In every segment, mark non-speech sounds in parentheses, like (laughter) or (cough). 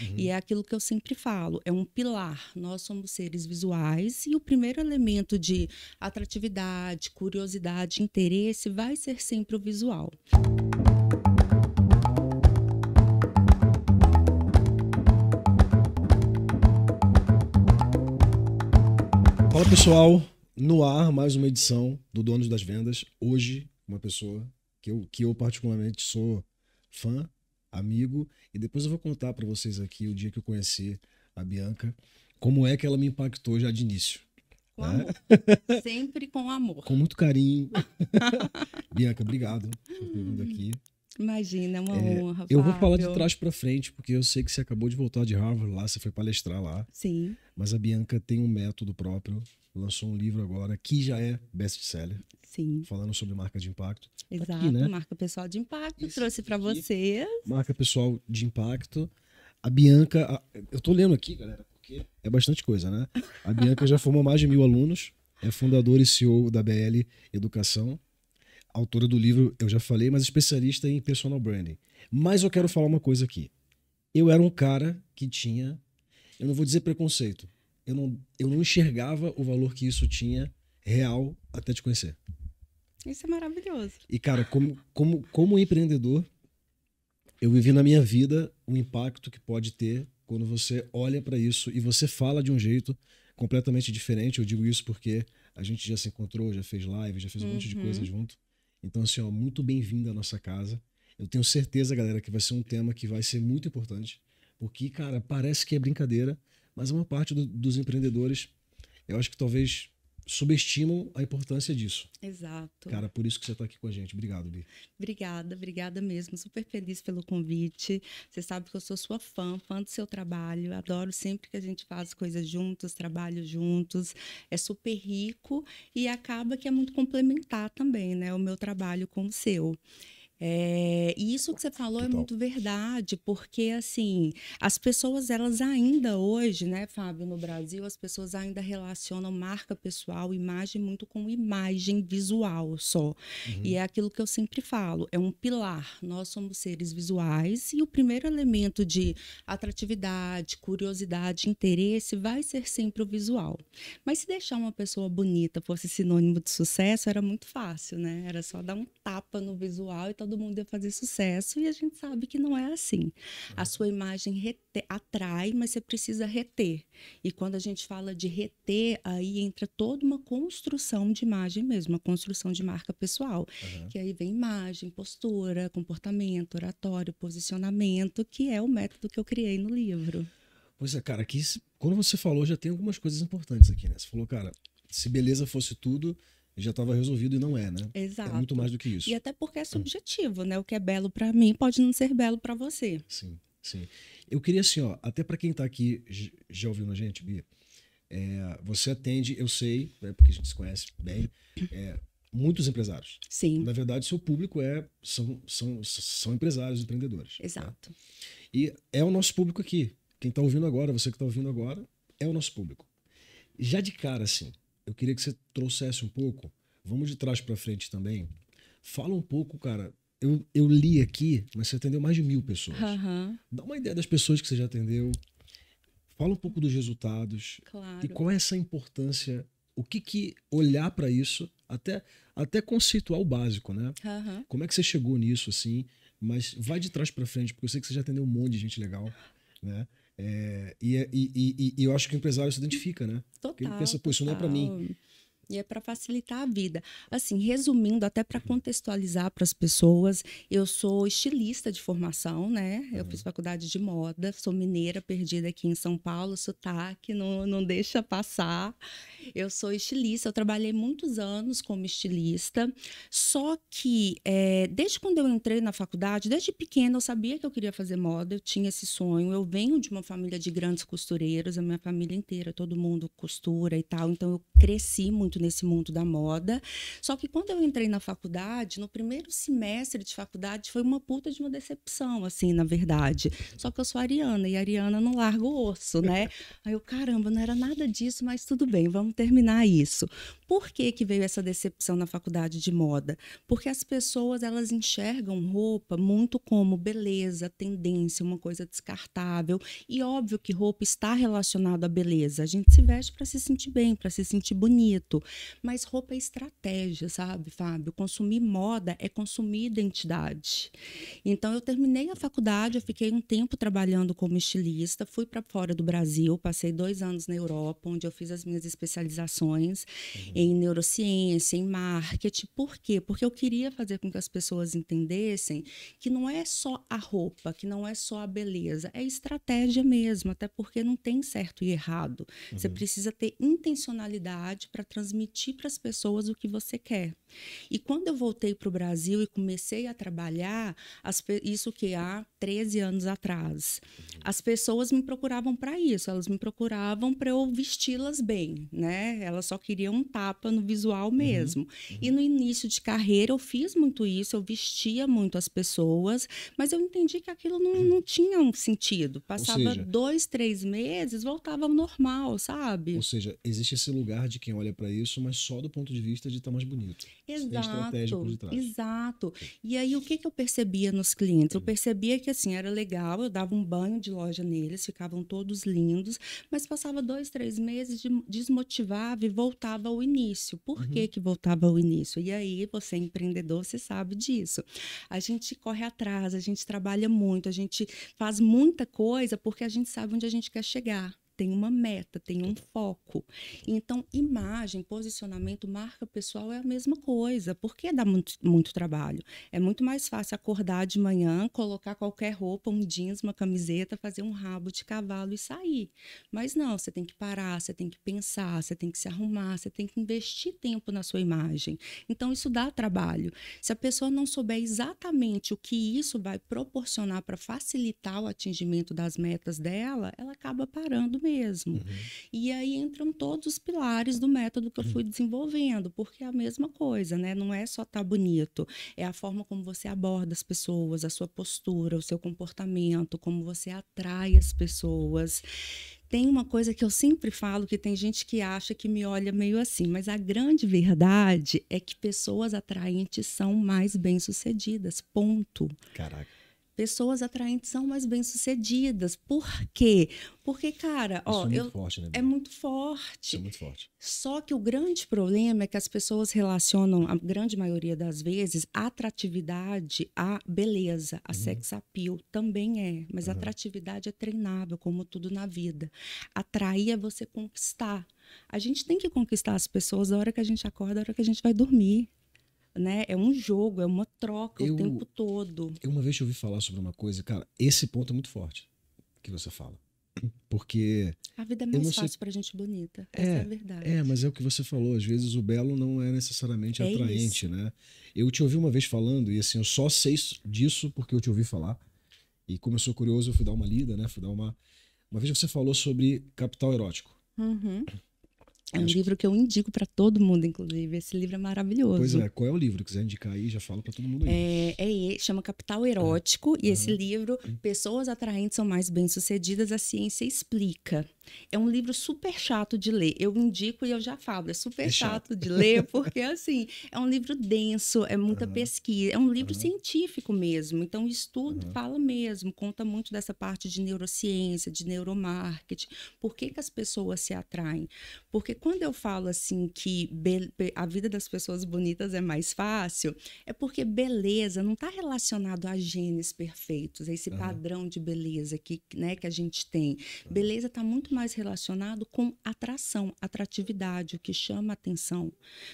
Uhum. E é aquilo que eu sempre falo, é um pilar. Nós somos seres visuais e o primeiro elemento de atratividade, curiosidade, interesse vai ser sempre o visual. Fala pessoal, no ar mais uma edição do Donos das Vendas. Hoje, uma pessoa que eu, que eu particularmente sou fã, amigo. E depois eu vou contar para vocês aqui o dia que eu conheci a Bianca, como é que ela me impactou já de início. Com né? amor. (laughs) Sempre com amor. Com muito carinho. (laughs) Bianca, obrigado por ter vindo aqui. Imagina, é uma é, honra. Eu vou falar de trás para frente, porque eu sei que você acabou de voltar de Harvard lá, você foi palestrar lá. Sim. Mas a Bianca tem um método próprio, lançou um livro agora que já é best-seller. Sim. Falando sobre marca de impacto. Tá Exato, aqui, né? marca pessoal de impacto, trouxe para vocês. Marca pessoal de impacto. A Bianca, a, eu tô lendo aqui, galera, porque é bastante coisa, né? A Bianca já formou mais de mil alunos, é fundadora e CEO da BL Educação, autora do livro, eu já falei, mas especialista em personal branding. Mas eu quero falar uma coisa aqui. Eu era um cara que tinha, eu não vou dizer preconceito, eu não, eu não enxergava o valor que isso tinha real até te conhecer. Isso é maravilhoso. E, cara, como, como, como empreendedor, eu vivi na minha vida o impacto que pode ter quando você olha para isso e você fala de um jeito completamente diferente. Eu digo isso porque a gente já se encontrou, já fez live, já fez um uhum. monte de coisa uhum. junto. Então, assim, ó, muito bem-vindo à nossa casa. Eu tenho certeza, galera, que vai ser um tema que vai ser muito importante, porque, cara, parece que é brincadeira, mas é uma parte do, dos empreendedores, eu acho que talvez subestimam a importância disso. Exato. Cara, por isso que você está aqui com a gente. Obrigado, Bi. Obrigada, obrigada mesmo. Super feliz pelo convite. Você sabe que eu sou sua fã, fã do seu trabalho. Adoro sempre que a gente faz coisas juntos, trabalho juntos. É super rico e acaba que é muito complementar também, né? O meu trabalho com o seu. É, e isso que você falou é muito verdade, porque assim, as pessoas elas ainda hoje, né, Fábio, no Brasil, as pessoas ainda relacionam marca pessoal, imagem muito com imagem visual só. Uhum. E é aquilo que eu sempre falo, é um pilar. Nós somos seres visuais e o primeiro elemento de atratividade, curiosidade, interesse vai ser sempre o visual. Mas se deixar uma pessoa bonita fosse sinônimo de sucesso, era muito fácil, né? Era só dar um tapa no visual e tá todo mundo ia fazer sucesso e a gente sabe que não é assim. A uhum. sua imagem reter, atrai, mas você precisa reter. E quando a gente fala de reter, aí entra toda uma construção de imagem mesmo, uma construção de marca pessoal, uhum. que aí vem imagem, postura, comportamento, oratório, posicionamento, que é o método que eu criei no livro. Pois é, cara, aqui quando você falou já tem algumas coisas importantes aqui, né? Você falou, cara, se beleza fosse tudo, já estava resolvido e não é, né? Exato. É muito mais do que isso. E até porque é hum. subjetivo, né? O que é belo para mim pode não ser belo para você. Sim, sim. Eu queria assim, ó, até para quem está aqui já ouvindo a gente, Bia, é, você atende, eu sei, né, porque a gente se conhece bem, é, muitos empresários. Sim. Na verdade, seu público é são, são, são empresários, empreendedores. Né? Exato. Né? E é o nosso público aqui. Quem está ouvindo agora, você que está ouvindo agora, é o nosso público. Já de cara, assim, eu queria que você trouxesse um pouco. Vamos de trás para frente também. Fala um pouco, cara. Eu, eu li aqui, mas você atendeu mais de mil pessoas. Uhum. Dá uma ideia das pessoas que você já atendeu. Fala um pouco dos resultados. Claro. E qual é essa importância? O que, que olhar para isso, até, até conceituar o básico, né? Uhum. Como é que você chegou nisso, assim? Mas vai de trás para frente, porque eu sei que você já atendeu um monte de gente legal, né? É, é, e, e, e, e, eu acho que o empresário se identifica, né? Total. Porque ele pensa, pô, isso não é para mim. E é para facilitar a vida. Assim, resumindo, até para uhum. contextualizar para as pessoas, eu sou estilista de formação, né? Eu uhum. fiz faculdade de moda, sou mineira perdida aqui em São Paulo, sotaque, não, não deixa passar. Eu sou estilista, eu trabalhei muitos anos como estilista, só que é, desde quando eu entrei na faculdade, desde pequena eu sabia que eu queria fazer moda, eu tinha esse sonho. Eu venho de uma família de grandes costureiros, a minha família inteira, todo mundo costura e tal, então eu cresci muito muito nesse mundo da moda. Só que quando eu entrei na faculdade, no primeiro semestre de faculdade, foi uma puta de uma decepção, assim, na verdade. Só que eu sou ariana e ariana não larga o osso, né? (laughs) Aí eu, caramba, não era nada disso, mas tudo bem, vamos terminar isso. Por que que veio essa decepção na faculdade de moda? Porque as pessoas, elas enxergam roupa muito como beleza, tendência, uma coisa descartável. E óbvio que roupa está relacionada à beleza. A gente se veste para se sentir bem, para se sentir bonito. Mas roupa é estratégia, sabe, Fábio? Consumir moda é consumir identidade. Então, eu terminei a faculdade, eu fiquei um tempo trabalhando como estilista, fui para fora do Brasil, passei dois anos na Europa, onde eu fiz as minhas especializações uhum. em neurociência, em marketing. Por quê? Porque eu queria fazer com que as pessoas entendessem que não é só a roupa, que não é só a beleza, é estratégia mesmo, até porque não tem certo e errado. Uhum. Você precisa ter intencionalidade para transmitir transmitir para as pessoas o que você quer. E quando eu voltei para o Brasil e comecei a trabalhar, as, isso que há 13 anos atrás. As pessoas me procuravam para isso, elas me procuravam para eu vesti-las bem, né? Elas só queriam um tapa no visual uhum. mesmo. Uhum. Uhum. E no início de carreira eu fiz muito isso, eu vestia muito as pessoas, mas eu entendi que aquilo não, não tinha um sentido. Passava seja, dois, três meses, voltava ao normal, sabe? Ou seja, existe esse lugar de quem olha para isso, mas só do ponto de vista de estar tá mais bonito. Exato, exato. E aí, o que, que eu percebia nos clientes? Eu percebia que, assim, era legal, eu dava um banho de loja neles, ficavam todos lindos, mas passava dois, três meses, de, desmotivava e voltava ao início. Por uhum. que que voltava ao início? E aí, você é empreendedor, você sabe disso. A gente corre atrás, a gente trabalha muito, a gente faz muita coisa porque a gente sabe onde a gente quer chegar tem uma meta, tem um foco. Então, imagem, posicionamento, marca pessoal é a mesma coisa. Porque dá muito, muito trabalho. É muito mais fácil acordar de manhã, colocar qualquer roupa, um jeans, uma camiseta, fazer um rabo de cavalo e sair. Mas não, você tem que parar, você tem que pensar, você tem que se arrumar, você tem que investir tempo na sua imagem. Então, isso dá trabalho. Se a pessoa não souber exatamente o que isso vai proporcionar para facilitar o atingimento das metas dela, ela acaba parando mesmo mesmo. Uhum. E aí entram todos os pilares do método que eu fui desenvolvendo, porque é a mesma coisa, né? Não é só estar tá bonito, é a forma como você aborda as pessoas, a sua postura, o seu comportamento, como você atrai as pessoas tem uma coisa que eu sempre falo que tem gente que acha que me olha meio assim, mas a grande verdade é que pessoas atraentes são mais bem-sucedidas, ponto. Caraca pessoas atraentes são mais bem-sucedidas. Por quê? Porque, cara, ó, é muito, eu, forte, né, é muito forte, é muito forte. Só que o grande problema é que as pessoas relacionam, a grande maioria das vezes, a atratividade à beleza, a uhum. sex appeal também é, mas uhum. atratividade é treinável, como tudo na vida. Atrair é você conquistar. A gente tem que conquistar as pessoas da hora que a gente acorda, da hora que a gente vai dormir né? É um jogo, é uma troca eu, o tempo todo. Eu uma vez ouvi falar sobre uma coisa, cara, esse ponto é muito forte que você fala. Porque. A vida é mais fácil sei... pra gente bonita. É, essa é a verdade. É, mas é o que você falou. Às vezes o belo não é necessariamente é atraente, isso. né? Eu te ouvi uma vez falando, e assim, eu só sei disso porque eu te ouvi falar. E como eu sou curioso, eu fui dar uma lida, né? Fui dar uma. Uma vez você falou sobre capital erótico. Uhum. É um livro que eu indico para todo mundo, inclusive. Esse livro é maravilhoso. Pois é, qual é o livro? Quiser indicar aí, já falo para todo mundo aí. É, é chama Capital Erótico, e ah. esse livro, hum. Pessoas Atraentes São Mais Bem-Sucedidas, a Ciência Explica. É um livro super chato de ler. Eu indico e eu já falo, é super é chato. chato. de ler, (laughs) porque assim, é um livro denso, é muita ah. pesquisa, é um livro científico mesmo. Então, estudo fala mesmo, conta muito dessa parte de neurociência, de neuromarketing. Por que, que as pessoas se atraem? Porque quando eu falo assim que a vida das pessoas bonitas é mais fácil, é porque beleza não está relacionado a genes perfeitos, a esse uhum. padrão de beleza que, né, que a gente tem. Uhum. Beleza está muito mais relacionado com atração, atratividade, o que chama atenção.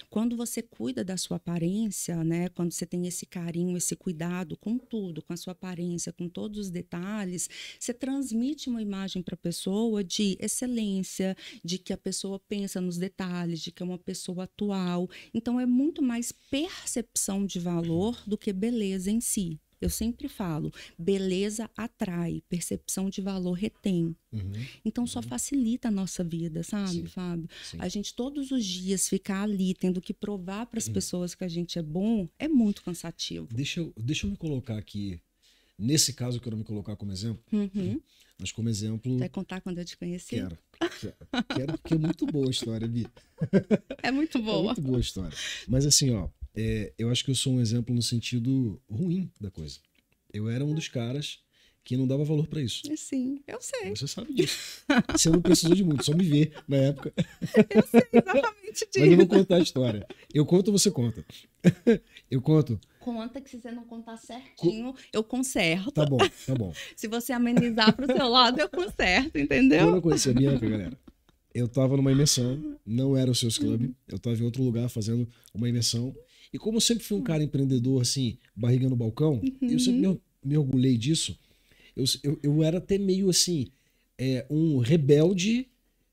Quando você cuida da sua aparência, né, quando você tem esse carinho, esse cuidado com tudo, com a sua aparência, com todos os detalhes, você transmite uma imagem para a pessoa de excelência, de que a pessoa pensa pensa nos detalhes, de que é uma pessoa atual. Então é muito mais percepção de valor do que beleza em si. Eu sempre falo, beleza atrai, percepção de valor retém. Uhum, então só uhum. facilita a nossa vida, sabe, sim, Fábio? Sim. A gente todos os dias ficar ali tendo que provar para as uhum. pessoas que a gente é bom é muito cansativo. Deixa eu, deixa eu me colocar aqui Nesse caso, eu quero me colocar como exemplo. Uhum. Mas como exemplo. Vai contar quando eu te conheci? Quero. Quero, porque é muito boa a história, Bi. É muito é boa. É muito boa a história. Mas assim, ó, é, eu acho que eu sou um exemplo no sentido ruim da coisa. Eu era um dos caras que não dava valor para isso. É, sim, eu sei. Você sabe disso. Você não precisou de muito, só me ver na época. (laughs) Eu sei exatamente disso. Mas eu vou contar a história. Eu conto você conta? Eu conto conta, que se você não contar certinho, eu conserto. Tá bom, tá bom. (laughs) se você amenizar pro seu lado, eu conserto, entendeu? Eu eu conhecia a Bianca, galera, eu tava numa imersão, não era o Seus clube, uhum. eu tava em outro lugar fazendo uma imersão. E como eu sempre fui um cara empreendedor, assim, barriga no balcão, uhum. eu sempre uhum. me, me orgulhei disso. Eu, eu, eu, era até meio assim, é, um rebelde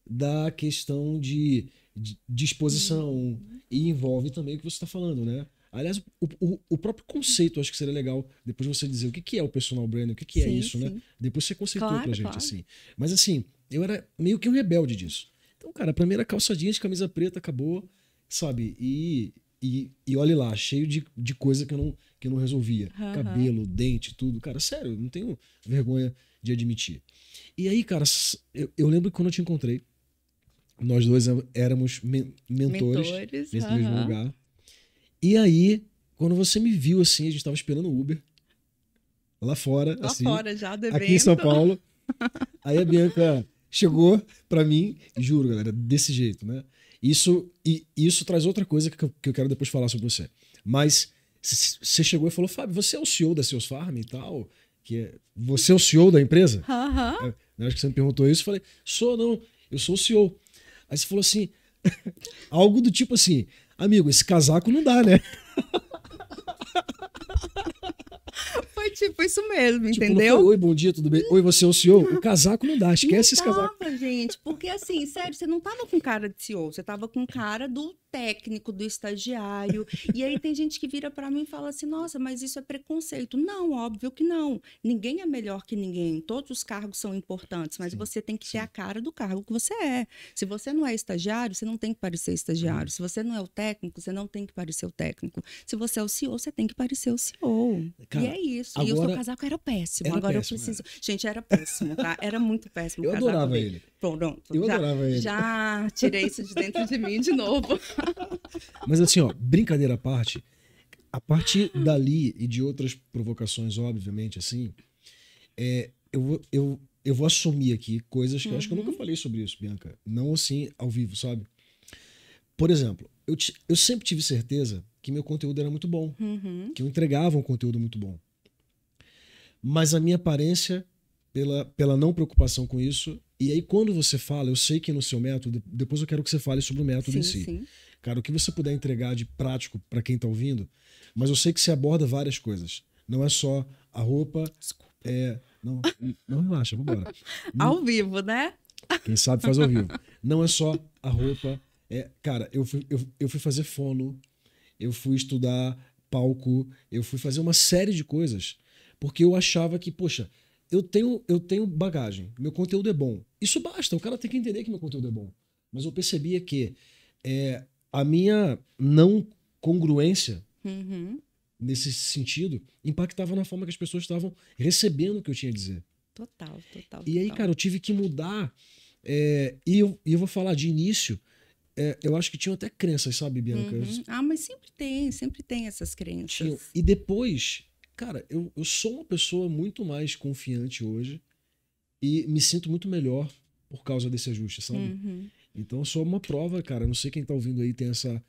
da questão de, de disposição. Uhum. E envolve também o que você está falando, né? Aliás, o, o, o, próprio conceito acho que seria legal depois você dizer o que, que é o personal branding, o que, que é sim, é isso, né? sim. né? Depois você conceitua claro, pra gente, claro. assim. Mas assim, eu era meio que um rebelde disso. Então, cara, a primeira calçadinha, calça jeans, camisa preta, acabou, sabe? E, e, e olha lá, cheio de, de coisa que eu não, que eu não resolvia. Uhum. Cabelo, dente, tudo. Cara, sério, eu não tenho vergonha de admitir. E aí, cara, eu, eu lembro que quando eu te encontrei, nós dois éramos me mentores, mentores nesse uhum. mesmo lugar. E aí, quando você me viu assim, a gente tava esperando o Uber. Lá fora, lá assim. fora já, devendo. Aqui em São Paulo. (laughs) Aí a Bianca chegou para mim, juro, galera, desse jeito, né? Isso e isso traz outra coisa que eu, que eu quero depois falar sobre você. Mas você chegou e falou, Fábio, você é o CEO da Seus Farm e tal, que é, você é o CEO da empresa? Aham. Uhum. acho que você me perguntou isso, eu falei, sou não, eu sou o CEO. Aí você falou assim, (laughs) algo do tipo assim, Amigo, esse casaco não dá, né? Foi tipo isso mesmo, tipo, entendeu? Foi, Oi, bom dia, tudo bem? Oi, você é o CEO? O (laughs) casaco não dá, esquece não esse dava, casaco. gente, porque assim, sério, você não tava com cara de CEO, você tava com cara do técnico, do estagiário. e aí tem gente que vira para mim e fala assim: nossa, mas isso é preconceito. Não, óbvio que não. Ninguém é melhor que ninguém. Todos os cargos são importantes, mas sim, você tem que sim. ter a cara do cargo que você é. Se você não é estagiário, você não tem que parecer estagiário. Uhum. Se você não é o técnico, você não tem que parecer o técnico. Se você é o CEO, você tem que parecer o CEO. Cara, e é isso. Agora... E o seu casaco era péssimo. Era agora péssimo, eu preciso. Era. É. Gente, era péssimo, tá? Era muito péssimo. Eu adorava dele. ele. Pronto. Eu já, adorava ele. Já tirei isso de dentro de mim de novo. (laughs) Mas assim, ó, brincadeira à parte, a partir dali e de outras provocações, obviamente, assim, é, eu, vou, eu, eu vou assumir aqui coisas que uhum. eu acho que eu nunca uhum. falei sobre isso, Bianca. Não assim, ao vivo, sabe? Por exemplo, eu, eu sempre tive certeza que meu conteúdo era muito bom, uhum. que eu entregava um conteúdo muito bom. Mas a minha aparência, pela, pela não preocupação com isso, e aí quando você fala, eu sei que no seu método, depois eu quero que você fale sobre o método sim, em si. Sim. Cara, o que você puder entregar de prático para quem está ouvindo, mas eu sei que você aborda várias coisas. Não é só a roupa. Desculpa. É, não, não relaxa, vambora. (laughs) ao vivo, né? Quem sabe faz ao vivo. Não é só a roupa. É, cara, eu fui, eu, eu fui fazer fono, eu fui estudar palco, eu fui fazer uma série de coisas, porque eu achava que, poxa, eu tenho, eu tenho bagagem, meu conteúdo é bom. Isso basta, o cara tem que entender que meu conteúdo é bom. Mas eu percebia que é, a minha não congruência uhum. nesse sentido impactava na forma que as pessoas estavam recebendo o que eu tinha a dizer. Total, total. E aí, cara, eu tive que mudar. É, e eu, eu vou falar de início. É, eu acho que tinha até crenças, sabe, Bianca? Uhum. Ah, mas sempre tem, sempre tem essas crenças. Tinha. E depois, cara, eu, eu sou uma pessoa muito mais confiante hoje e me sinto muito melhor por causa desse ajuste, sabe? Uhum. Então, só uma prova, cara. Não sei quem tá ouvindo aí tem essa.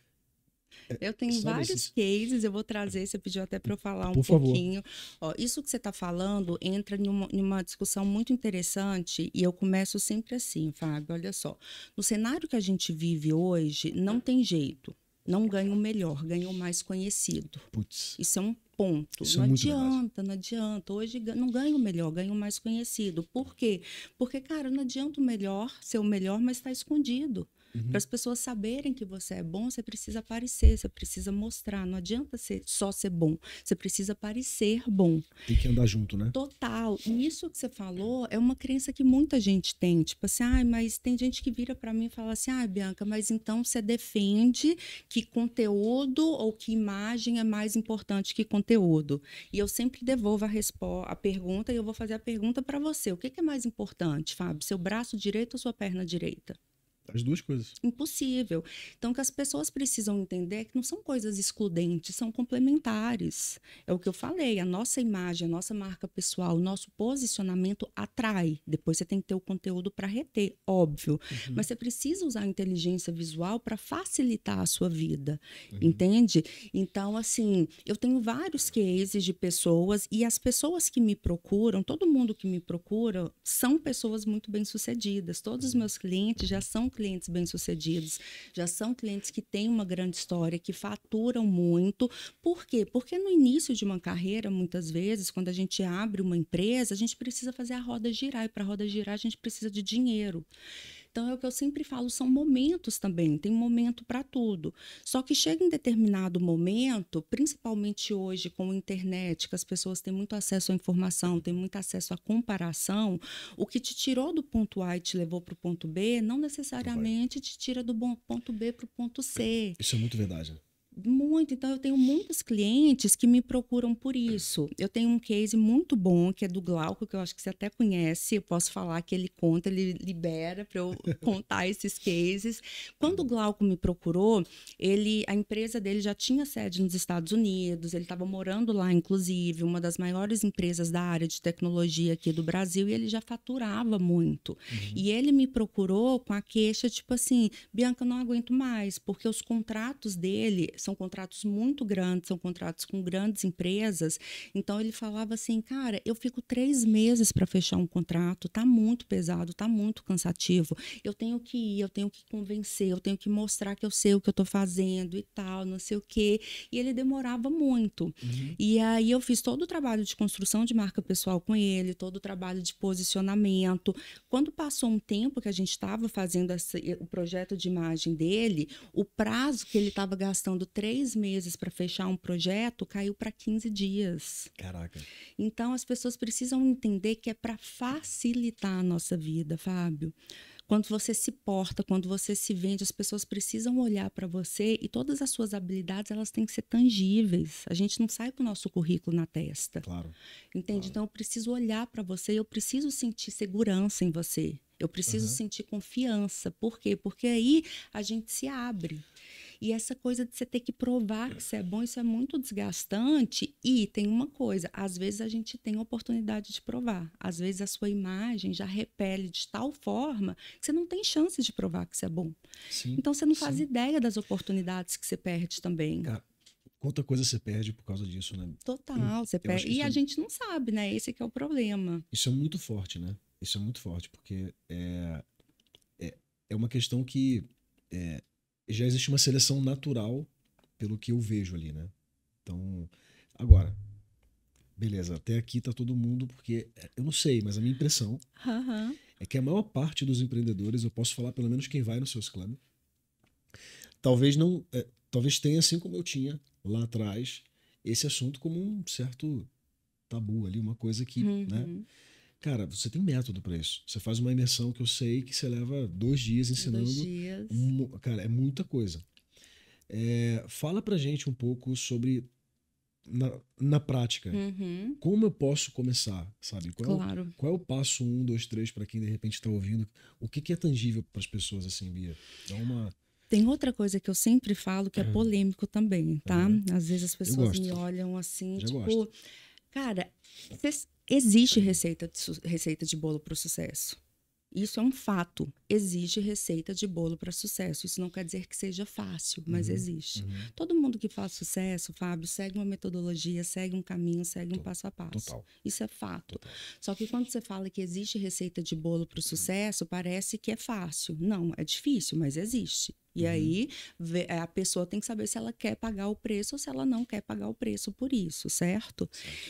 É, eu tenho Sabe vários esses... cases, eu vou trazer, você pediu até para eu falar um Por pouquinho. Ó, isso que você está falando entra numa, numa, discussão muito interessante e eu começo sempre assim, Fábio, olha só. No cenário que a gente vive hoje, não tem jeito não ganho o melhor, ganho o mais conhecido. Putz. Isso é um ponto. Isso é não é adianta, verdade. não adianta. Hoje não ganho o melhor, ganho o mais conhecido. Por quê? Porque, cara, não adianta o melhor ser o melhor, mas está escondido. Uhum. Para as pessoas saberem que você é bom, você precisa aparecer, você precisa mostrar. Não adianta ser, só ser bom, você precisa parecer bom. Tem que andar junto, né? Total. E isso que você falou é uma crença que muita gente tem. Tipo assim, ah, mas tem gente que vira para mim e fala assim, ah, Bianca, mas então você defende que conteúdo ou que imagem é mais importante que conteúdo. E eu sempre devolvo a, a pergunta e eu vou fazer a pergunta para você. O que, que é mais importante, Fábio? Seu braço direito ou sua perna direita? As duas coisas. Impossível. Então, o que as pessoas precisam entender é que não são coisas excludentes, são complementares. É o que eu falei, a nossa imagem, a nossa marca pessoal, o nosso posicionamento atrai. Depois você tem que ter o conteúdo para reter, óbvio. Uhum. Mas você precisa usar a inteligência visual para facilitar a sua vida, uhum. entende? Então, assim, eu tenho vários cases de pessoas e as pessoas que me procuram, todo mundo que me procura, são pessoas muito bem-sucedidas. Todos os uhum. meus clientes já são clientes bem-sucedidos, já são clientes que têm uma grande história, que faturam muito. Por quê? Porque no início de uma carreira, muitas vezes, quando a gente abre uma empresa, a gente precisa fazer a roda girar e para a roda girar a gente precisa de dinheiro. Então é o que eu sempre falo, são momentos também, tem momento para tudo. Só que chega em determinado momento, principalmente hoje com a internet, que as pessoas têm muito acesso à informação, têm muito acesso à comparação, o que te tirou do ponto A e te levou para o ponto B, não necessariamente Vai. te tira do ponto B para o ponto C. Isso é muito verdade. Né? Muito, então eu tenho muitos clientes que me procuram por isso. Eu tenho um case muito bom que é do Glauco, que eu acho que você até conhece. Eu posso falar que ele conta, ele libera para eu (laughs) contar esses cases. Quando o Glauco me procurou, ele, a empresa dele já tinha sede nos Estados Unidos, ele estava morando lá, inclusive, uma das maiores empresas da área de tecnologia aqui do Brasil, e ele já faturava muito. Uhum. E ele me procurou com a queixa, tipo assim, Bianca, não aguento mais, porque os contratos dele são contratos muito grandes, são contratos com grandes empresas. Então ele falava assim, cara, eu fico três meses para fechar um contrato, tá muito pesado, tá muito cansativo. Eu tenho que ir, eu tenho que convencer, eu tenho que mostrar que eu sei o que eu tô fazendo e tal, não sei o quê. E ele demorava muito. Uhum. E aí eu fiz todo o trabalho de construção de marca pessoal com ele, todo o trabalho de posicionamento. Quando passou um tempo que a gente estava fazendo essa, o projeto de imagem dele, o prazo que ele estava gastando três meses para fechar um projeto caiu para 15 dias. Caraca. Então as pessoas precisam entender que é para facilitar a nossa vida, Fábio. Quando você se porta, quando você se vende, as pessoas precisam olhar para você e todas as suas habilidades elas têm que ser tangíveis. A gente não sai com o nosso currículo na testa. Claro. Entende? Claro. Então eu preciso olhar para você, eu preciso sentir segurança em você. Eu preciso uhum. sentir confiança. Por quê? Porque aí a gente se abre. E essa coisa de você ter que provar que você é bom, isso é muito desgastante. E tem uma coisa: às vezes a gente tem oportunidade de provar, às vezes a sua imagem já repele de tal forma que você não tem chance de provar que você é bom. Sim, então você não faz sim. ideia das oportunidades que você perde também. Cara, quanta coisa você perde por causa disso, né? Total, você perde. E a é... gente não sabe, né? Esse é o problema. Isso é muito forte, né? Isso é muito forte, porque é, é, é uma questão que é, já existe uma seleção natural pelo que eu vejo ali, né? Então, agora, beleza, até aqui tá todo mundo, porque é, eu não sei, mas a minha impressão uhum. é que a maior parte dos empreendedores, eu posso falar pelo menos quem vai no seus club, talvez não, é, talvez tenha assim como eu tinha lá atrás, esse assunto como um certo tabu ali, uma coisa que, né? uhum. né? Cara, você tem método para isso. Você faz uma imersão que eu sei que você leva dois dias ensinando. Dois dias. Um, cara, é muita coisa. É, fala pra gente um pouco sobre na, na prática. Uhum. Como eu posso começar, sabe? Qual claro. É o, qual é o passo um, dois, três para quem de repente está ouvindo? O que, que é tangível para as pessoas assim, Bia? Dá uma tem outra coisa que eu sempre falo que é, é polêmico também, tá? Às vezes as pessoas me olham assim, Já tipo, gosto. cara, Existe receita de, receita de bolo para o sucesso. Isso é um fato. Exige receita de bolo para sucesso. Isso não quer dizer que seja fácil, mas uhum, existe. Uhum. Todo mundo que faz sucesso, Fábio, segue uma metodologia, segue um caminho, segue um passo a passo. Total. Isso é fato. Total. Só que quando você fala que existe receita de bolo para o uhum. sucesso, parece que é fácil. Não, é difícil, mas existe. E uhum. aí eh, a pessoa tem que saber se ela quer pagar o preço ou se ela não quer pagar o preço por isso, certo? certo.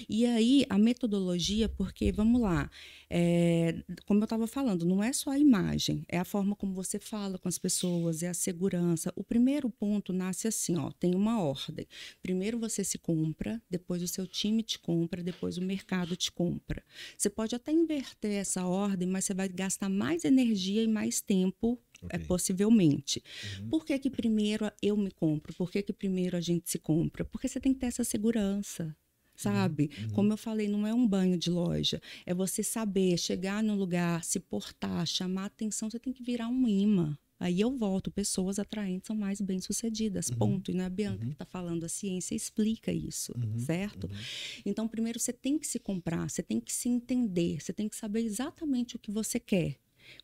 E aí a metodologia, porque vamos lá, é, como eu estava falando, não é só a imagem, é a forma como você fala com as pessoas, é a segurança. O primeiro ponto nasce assim, ó, tem uma ordem. Primeiro você se compra, depois o seu time te compra, depois o mercado te compra. Você pode até inverter essa ordem, mas você vai gastar mais energia e mais tempo é okay. é, possivelmente. Uhum. Por que, que primeiro eu me compro? Por que, que primeiro a gente se compra? Porque você tem que ter essa segurança sabe? Uhum, uhum. Como eu falei, não é um banho de loja. É você saber chegar no lugar, se portar, chamar atenção. Você tem que virar um imã. Aí eu volto, pessoas atraentes são mais bem-sucedidas, uhum. ponto. E não é a Bianca uhum. que está falando, a ciência explica isso, uhum, uhum. certo? Então, primeiro, você tem que se comprar, você tem que se entender, você tem que saber exatamente o que você quer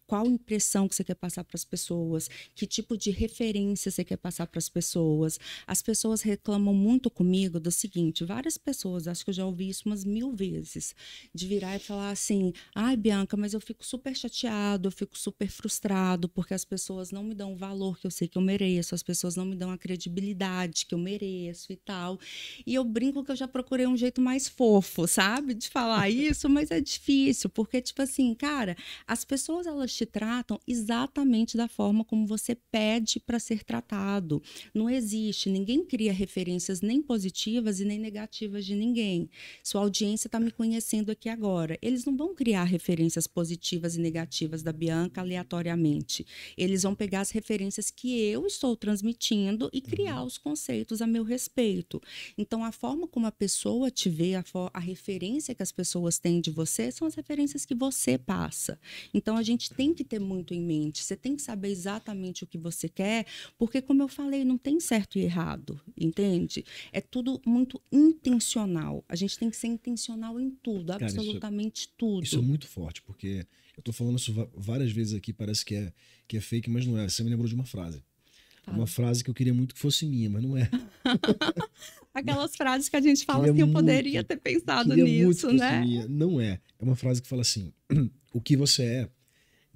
qual impressão que você quer passar para as pessoas, que tipo de referência você quer passar para as pessoas. As pessoas reclamam muito comigo do seguinte: várias pessoas, acho que eu já ouvi isso umas mil vezes, de virar e falar assim: ai, Bianca, mas eu fico super chateado, eu fico super frustrado, porque as pessoas não me dão o valor que eu sei que eu mereço, as pessoas não me dão a credibilidade que eu mereço e tal. E eu brinco que eu já procurei um jeito mais fofo, sabe, de falar isso, mas é difícil, porque, tipo assim, cara, as pessoas, elas elas te tratam exatamente da forma como você pede para ser tratado. Não existe, ninguém cria referências nem positivas e nem negativas de ninguém. Sua audiência está me conhecendo aqui agora. Eles não vão criar referências positivas e negativas da Bianca aleatoriamente. Eles vão pegar as referências que eu estou transmitindo e criar uhum. os conceitos a meu respeito. Então, a forma como a pessoa te vê, a, a referência que as pessoas têm de você, são as referências que você passa. Então, a gente gente tem que ter muito em mente. Você tem que saber exatamente o que você quer, porque, como eu falei, não tem certo e errado, entende? É tudo muito intencional. A gente tem que ser intencional em tudo, Cara, é absolutamente isso, é tudo. Isso é muito forte, porque eu tô falando isso várias vezes aqui, parece que é, que é fake, mas não é. Você me lembrou de uma frase. Fala. Uma frase que eu queria muito que fosse minha, mas não é. (laughs) Aquelas frases que a gente fala que assim, eu poderia ter pensado nisso, né? Minha. Não é. É uma frase que fala assim: (clears throat) o que você é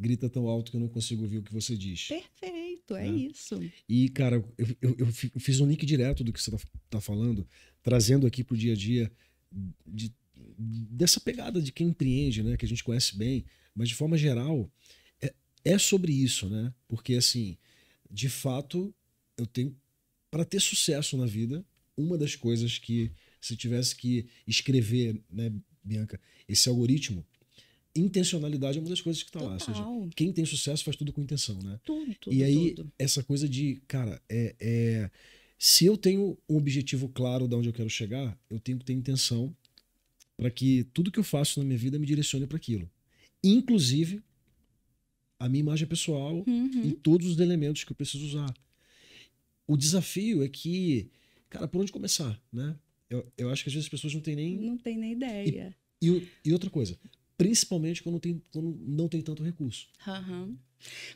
grita tão alto que eu não consigo ouvir o que você diz. Perfeito, é, é. isso. E, cara, eu, eu, eu, fiz um link direto do que você tá, tá falando, trazendo aqui pro dia a dia de, dessa pegada de quem empreende, né? Que a gente conhece bem, mas de forma geral, é, é sobre isso, né? Porque, assim, de fato, eu tenho. para ter sucesso na vida, uma das coisas que, se tivesse que escrever, né, Bianca, esse algoritmo intencionalidade é uma das coisas que está lá. Ou seja, quem tem sucesso faz tudo com intenção, né? Tudo, tudo E aí, tudo. essa coisa de, cara, é, é, se eu tenho um objetivo claro de onde eu quero chegar, eu tenho que ter intenção para que tudo que eu faço na minha vida me direcione para aquilo. Inclusive a minha imagem é pessoal uhum. e todos os elementos que eu preciso usar. O desafio é que, cara, por onde começar, né? Eu, eu acho que às vezes as pessoas não têm nem. Não tem nem ideia. E, e, e outra coisa, principalmente quando, tem, quando não tem tanto recurso. Uhum.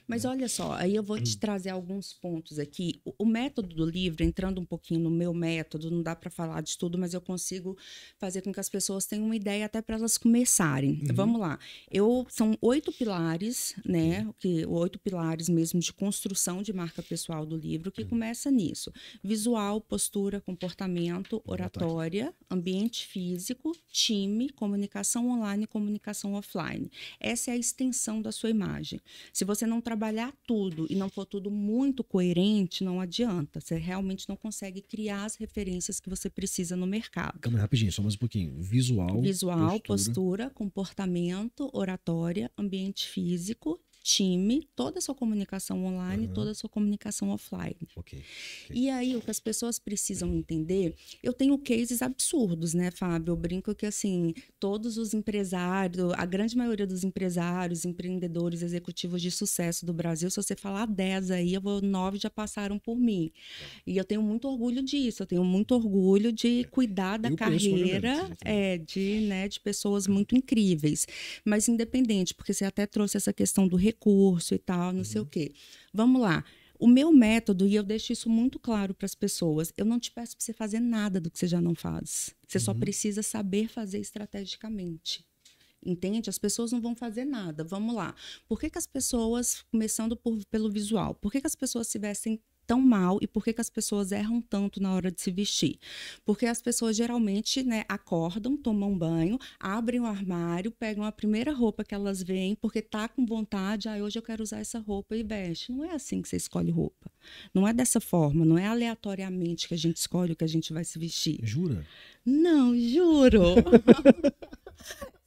Mas olha só, aí eu vou te hum. trazer alguns pontos aqui. O, método do livro, entrando um pouquinho no meu método, não dá para falar de tudo, mas eu consigo fazer com que as pessoas tenham uma ideia até para elas começarem. Então, uhum. Vamos lá. Eu são oito pilares, né? Que oito pilares mesmo de construção de marca pessoal do livro que uhum. começa nisso: visual, postura, comportamento, oratória, ambiente físico, time, comunicação online, comunicação offline. Essa é a extensão da sua imagem. Se você você não trabalhar tudo e não for tudo muito coerente, não adianta. Você realmente não consegue criar as referências que você precisa no mercado. Calma, rapidinho, só mais um pouquinho. Visual. Visual, postura, postura comportamento, oratória, ambiente físico time toda a sua comunicação online, uhum. toda a sua comunicação offline. Okay. okay. E aí, o que as pessoas precisam entender, eu tenho cases absurdos, né, Fábio? Eu brinco que, assim, todos os empresários, a grande maioria dos empresários, empreendedores, executivos de sucesso do Brasil, se você falar 10 aí, eu vou, 9 já passaram por mim. E eu tenho muito orgulho disso, eu tenho muito orgulho de é. cuidar da eu carreira é, de, né, de pessoas muito incríveis. Mas independente, porque você até trouxe essa questão do recurso, recurso e tal, não uhum. sei o uhum. quê. Vamos lá. O meu método, e eu deixo isso muito claro para as pessoas, eu não te peço para você fazer nada do que você já não faz. Você uhum. só precisa saber fazer estrategicamente. Entende? As pessoas não vão fazer nada. Vamos lá. Por que, que as pessoas, começando por, pelo visual, por que, que as pessoas se vestem tão mal e por que, que as pessoas erram tanto na hora de se vestir. Porque as pessoas geralmente né, acordam, tomam banho, abrem o armário, pegam a primeira roupa que elas veem, porque tá com vontade, ah, hoje eu quero usar essa roupa e veste. Não é assim que você escolhe roupa. Não é dessa forma, não é aleatoriamente que a gente escolhe o que a gente vai se vestir. Jura? Não, juro. (laughs)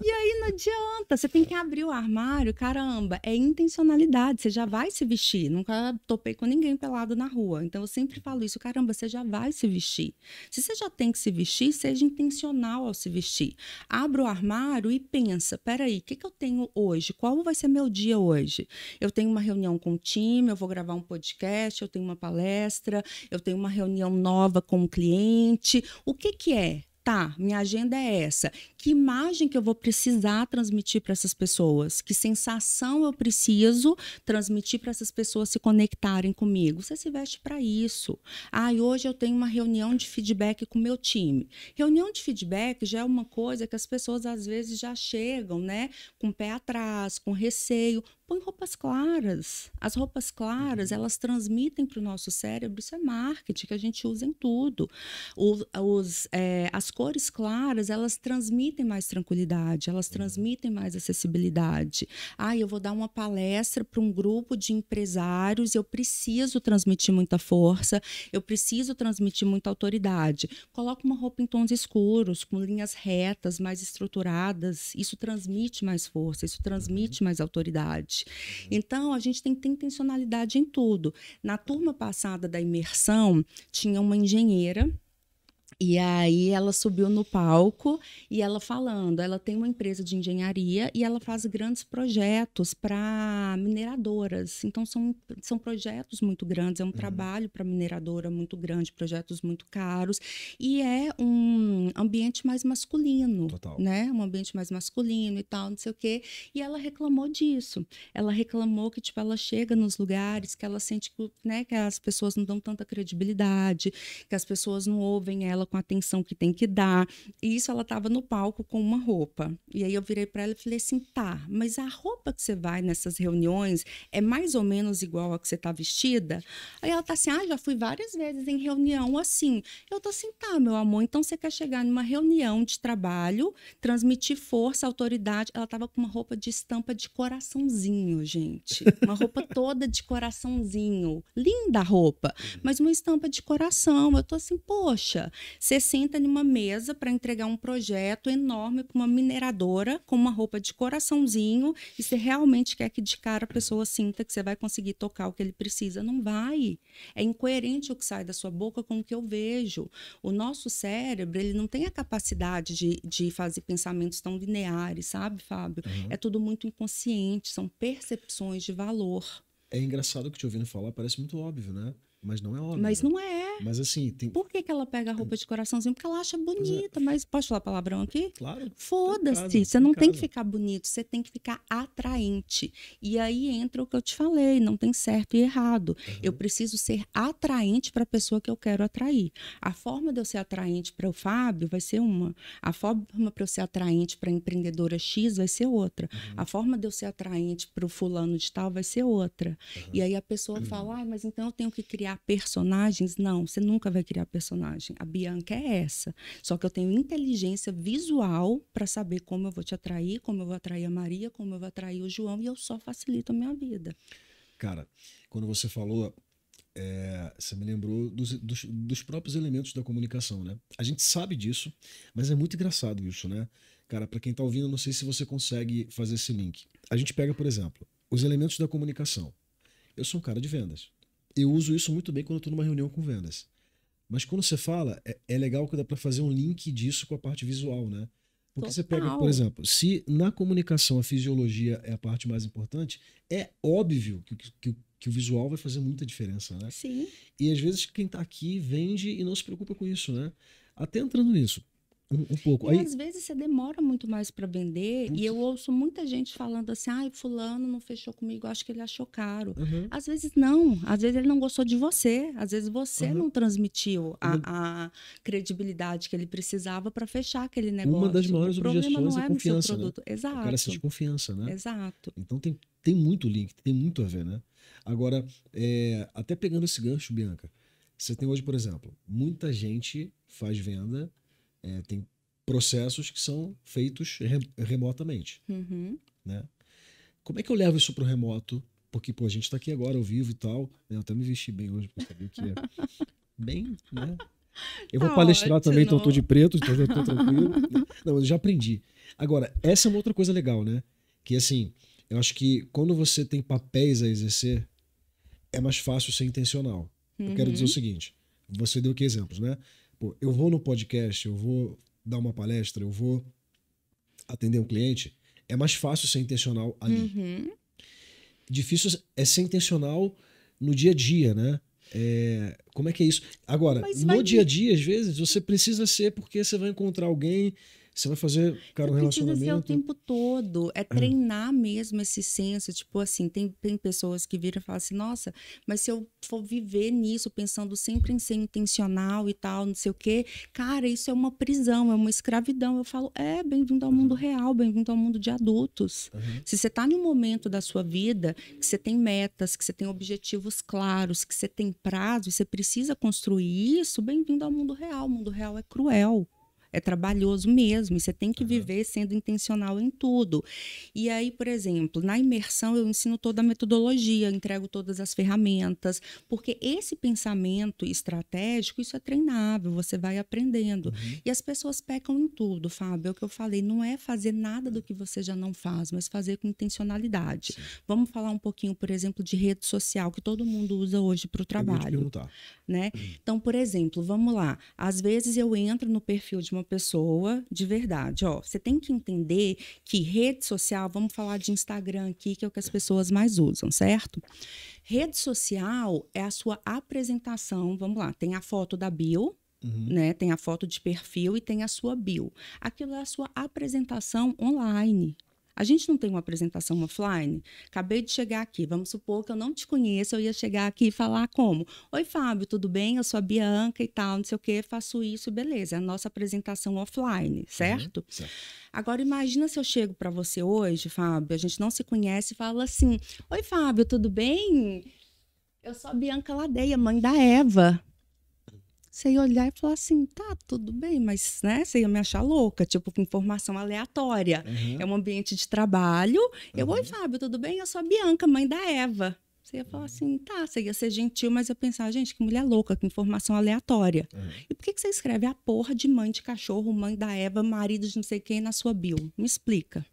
E aí não adianta, você tem que abrir o armário, caramba, é intencionalidade, você já vai se vestir. Nunca topei com ninguém pelado na rua, então eu sempre falo isso, caramba, você já vai se vestir. Se você já tem que se vestir, seja intencional ao se vestir. Abra o armário e pensa, peraí, o que, que eu tenho hoje? Qual vai ser meu dia hoje? Eu tenho uma reunião com o time, eu vou gravar um podcast, eu tenho uma palestra, eu tenho uma reunião nova com o um cliente. O que que é? tá, minha agenda é essa. Que imagem que eu vou precisar transmitir para essas pessoas? Que sensação eu preciso transmitir para essas pessoas se conectarem comigo? Você se veste para isso. Ah, e hoje eu tenho uma reunião de feedback com meu time. Reunião de feedback já é uma coisa que as pessoas às vezes já chegam, né, com o pé atrás, com receio. Põe roupas claras. As roupas claras, uhum. elas transmitem para o nosso cérebro, isso é marketing que a gente usa em tudo. Os, os, eh, é, as cores claras, elas transmitem mais tranquilidade, elas uhum. transmitem mais acessibilidade. Ah, eu vou dar uma palestra para um grupo de empresários, eu preciso transmitir muita força, eu preciso transmitir muita autoridade. Coloca uma roupa em tons escuros, com linhas retas, mais estruturadas, isso transmite mais força, isso transmite uhum. mais autoridade. Uhum. Então, a gente tem que ter intencionalidade em tudo. Na turma passada da imersão, tinha uma engenheira e aí ela subiu no palco e ela falando, ela tem uma empresa de engenharia e ela faz grandes projetos para mineradoras. Então são, são projetos muito grandes, é um uhum. trabalho para mineradora muito grande, projetos muito caros e é um ambiente mais masculino, Total. né? Um ambiente mais masculino e tal, não sei o quê. E ela reclamou disso. Ela reclamou que tipo ela chega nos lugares que ela sente que, né, que as pessoas não dão tanta credibilidade, que as pessoas não ouvem ela com a atenção que tem que dar. E isso ela estava no palco com uma roupa. E aí eu virei para ela e falei assim: tá, mas a roupa que você vai nessas reuniões é mais ou menos igual a que você está vestida? Aí ela tá assim: ah, já fui várias vezes em reunião assim. Eu tô assim: tá, meu amor, então você quer chegar numa reunião de trabalho, transmitir força, autoridade. Ela estava com uma roupa de estampa de coraçãozinho, gente. Uma roupa (laughs) toda de coraçãozinho. Linda roupa, mas uma estampa de coração. Eu tô assim: poxa, você senta numa mesa para entregar um projeto enorme para uma mineradora com uma roupa de coraçãozinho e você realmente quer que de cara a pessoa sinta que você vai conseguir tocar o que ele precisa. Não vai. É incoerente o que sai da sua boca com o que eu vejo. O nosso cérebro, ele não tem a capacidade de, de fazer pensamentos tão lineares, sabe, Fábio? Uhum. É tudo muito inconsciente, são percepções de valor. É engraçado que te ouvindo falar, parece muito óbvio, né? Mas não é óbvio. Mas né? não é. Mas assim, tem... Por que, que ela pega a roupa de coraçãozinho? Porque ela acha é. bonita, é. mas posso falar palavrão aqui? Claro. Tá Foda-se. Você não tá tem que ficar bonito, você tem que ficar atraente. E aí entra o que eu te falei, não tem certo e errado. Uhum. Eu preciso ser atraente para a pessoa que eu quero atrair. A forma de eu ser atraente para o Fábio vai ser uma, a forma para eu ser atraente para a empreendedora X vai ser outra. Uhum. A forma de eu ser atraente para o fulano de tal vai ser outra. Uhum. E aí a pessoa fala: ah, (clears throat) mas então eu tenho que criar criar personagens? Não, você nunca vai criar personagem. A Bianca é essa. Só que eu tenho inteligência visual para saber como eu vou te atrair, como eu vou atrair a Maria, como eu vou atrair o João, e eu só facilito a minha vida. Cara, quando você falou, é, você me lembrou dos, dos, dos próprios elementos da comunicação, né? A gente sabe disso, mas é muito engraçado isso, né? Cara, para quem tá ouvindo, não sei se você consegue fazer esse link. A gente pega, por exemplo, os elementos da comunicação. Eu sou um cara de vendas eu uso isso muito bem quando eu tô numa reunião com vendas. Mas quando você fala, é, é legal que dá para fazer um link disso com a parte visual, né? Porque Total. você pega, por exemplo, se na comunicação a fisiologia é a parte mais importante, é óbvio que, que, que o visual vai fazer muita diferença, né? Sim. E às vezes quem está aqui vende e não se preocupa com isso, né? Até entrando nisso, um, um pouco. E Aí... às vezes você demora muito mais para vender Putz. e eu ouço muita gente falando assim, ai, fulano não fechou comigo, acho que ele achou caro. Uhum. Às vezes não, às vezes ele não gostou de você, às vezes você uhum. não transmitiu a, a, credibilidade que ele precisava para fechar aquele negócio. Uma das maiores o objeções é, é confiança, né? Exato. O cara sente confiança, né? Exato. Então tem, tem muito link, tem muito a ver, né? Agora, é, até pegando esse gancho, Bianca, você tem hoje, por exemplo, muita gente faz venda é, tem processos que são feitos re remotamente. Uhum. Né? Como é que eu levo isso para o remoto? Porque, pô, a gente está aqui agora, ao vivo e tal. Né? Eu até me vesti bem hoje, para saber o que é (laughs) bem, né? Eu vou tá palestrar também, então eu tô de preto, então eu tô tranquilo. Né? Não, eu já aprendi. Agora, essa é uma outra coisa legal, né? Que, assim, eu acho que quando você tem papéis a exercer, é mais fácil ser intencional. Uhum. Eu quero dizer o uhum. seguinte, você deu que exemplos, né? Pô, eu vou no podcast, eu vou dar uma palestra, eu vou atender um cliente, é mais fácil ser intencional ali. Uhum. Difícil é ser intencional no dia a dia, né? É, como é que é isso? Agora, no dia a dia, às vezes, você precisa ser porque você vai encontrar alguém você vai fazer, cara, um relacionamento. Ser o tempo todo. É, é treinar mesmo esse senso. Tipo assim, tem, tem pessoas que viram e falam assim: nossa, mas se eu for viver nisso, pensando sempre em ser intencional e tal, não sei o quê, cara, isso é uma prisão, é uma escravidão. Eu falo: é, bem-vindo ao uhum. mundo real, bem-vindo ao mundo de adultos. Uhum. Se você está num momento da sua vida que você tem metas, que você tem objetivos claros, que você tem prazo e você precisa construir isso, bem-vindo ao mundo real. O mundo real é cruel. É trabalhoso mesmo. E você tem que uhum. viver sendo intencional em tudo. E aí, por exemplo, na imersão eu ensino toda a metodologia, entrego todas as ferramentas, porque esse pensamento estratégico, isso é treinável, você vai aprendendo. Uhum. E as pessoas pecam em tudo, Fábio. É o que eu falei, não é fazer nada do que você já não faz, mas fazer com intencionalidade. Sim. Vamos falar um pouquinho, por exemplo, de rede social, que todo mundo usa hoje para o trabalho. Né? Uhum. Então, por exemplo, vamos lá. Às vezes eu entro no perfil de uma uma pessoa de verdade. Ó, você tem que entender que rede social, vamos falar de Instagram aqui, que é o que as pessoas mais usam, certo? Rede social é a sua apresentação. Vamos lá, tem a foto da bio, Uhum. Né? Tem a foto de perfil e tem a sua bio. Aquilo é a sua apresentação online. A gente não tem uma apresentação offline? Acabei de chegar aqui, vamos supor que eu não te conheço, eu ia chegar aqui e falar como? Oi, Fábio, tudo bem? Eu sou a Bianca e tal, não sei o que, faço isso, beleza. É a nossa apresentação offline, uhum, certo? Uhum, certo. Agora, imagina se eu chego para você hoje, Fábio, a gente não se conhece e fala assim: Oi, Fábio, tudo bem? Eu sou a Bianca Ladeia, mãe da Eva. Você ia olhar e falar assim, tá, tudo bem, mas né, você ia me achar louca, tipo, com informação aleatória. Uhum. É um ambiente de trabalho. Eu, oi, uhum. Fábio, tudo bem? Eu sou a Bianca, mãe da Eva. Você ia falar uhum. assim, tá, você ia ser gentil, mas eu pensar, gente, que mulher louca, que informação aleatória. Uhum. E por que, que você escreve a porra de mãe de cachorro, mãe da Eva, marido de não sei quem na sua bio? Me explica.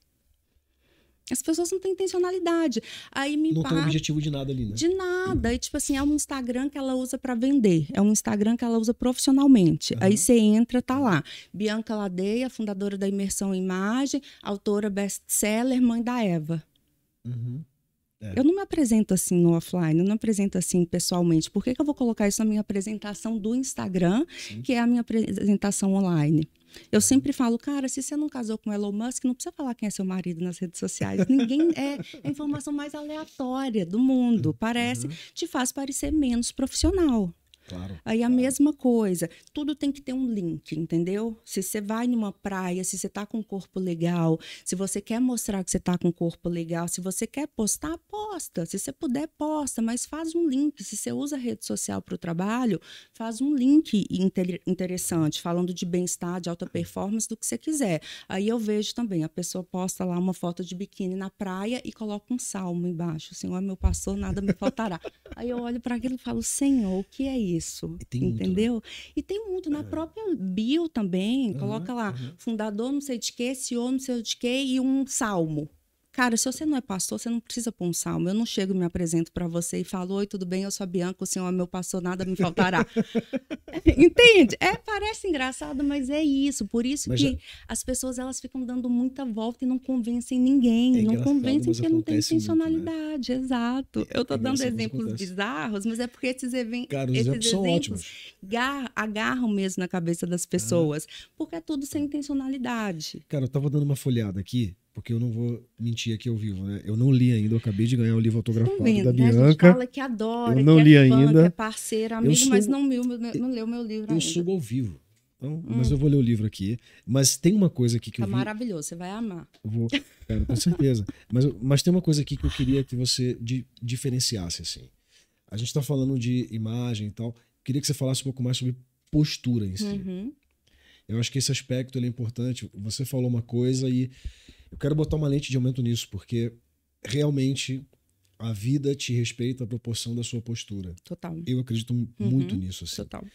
As pessoas não têm intencionalidade. Aí me não tem objetivo de nada ali, né? De nada. Uhum. E tipo assim, é um Instagram que ela usa para vender, é um Instagram que ela usa profissionalmente. Uhum. Aí você entra, tá lá. Bianca Ladeia, fundadora da Imersão Imagem, autora best-seller, mãe da Eva. Uhum. É. Eu não me apresento assim no offline, eu não me apresento assim pessoalmente. Por que, que eu vou colocar isso na minha apresentação do Instagram, Sim. que é a minha apresentação online? Eu sempre falo, cara, se você não casou com Elon Musk, não precisa falar quem é seu marido nas redes sociais. Ninguém (laughs) é a informação mais aleatória do mundo. Uhum. Parece, uhum. te faz parecer menos profissional. Claro. Aí a mesma coisa, tudo tem que ter um link, entendeu? Se você vai numa praia, se você tá com um corpo legal, se você quer mostrar que você tá com um corpo legal, se você quer postar, posta. Se você puder, posta, mas faz um link. Se você usa rede social para o trabalho, faz um link inter interessante, falando de bem-estar, de alta performance, do que você quiser. Aí eu vejo também, a pessoa posta lá uma foto de biquíni na praia e coloca um salmo embaixo. Senhor, assim, meu pastor, nada me faltará. Aí eu olho para aquilo e falo, Senhor, o que é isso? isso. E né? entendeu? Muito, né? E tem muito. Na é. própria bio também, uhum, coloca lá, uhum. fundador não sei de que, CEO não sei de que e um salmo. Cara, se você não é pastor, você não precisa pôr um salmo. Eu não chego e me apresento para você e falo: Oi, tudo bem? Eu sou a Bianca, o senhor é meu pastor, nada me faltará. (laughs) Entende? É, parece engraçado, mas é isso. Por isso mas que já... É. as pessoas elas ficam dando muita volta e não convencem ninguém. É não convencem porque não tem intencionalidade. Muito, né? Exato. É, Eu estou dando exemplos acontece. bizarros, mas é porque esses, even... Cara, esses exemplos, são ótimos. agarram mesmo na cabeça das pessoas. Ah. Porque é tudo sem intencionalidade. Cara, eu estava dando uma folhada aqui porque eu não vou mentir aqui ao vivo, né? Eu não li ainda, eu acabei de ganhar o um livro autografado vendo, da né? Bianca. fala que adora, eu não que é li é fã, ainda. é amigo, sou... mas não, viu, não leu meu livro eu ainda. Eu subo ao vivo. Então, hum. Mas eu vou ler o livro aqui. Mas tem uma coisa aqui que tá eu. Tá vi... maravilhoso, você vai amar. Vou, cara, com certeza. mas, mas tem uma coisa aqui que eu queria que você di diferenciasse, assim. A gente tá falando de imagem e tal. Queria que você falasse um pouco mais sobre postura em si. Uhum. Eu acho que esse aspecto é importante. Você falou uma coisa e eu quero botar uma lente de aumento nisso, porque realmente a vida te respeita a proporção da sua postura. Total. Eu acredito uhum. muito nisso. Assim. Total.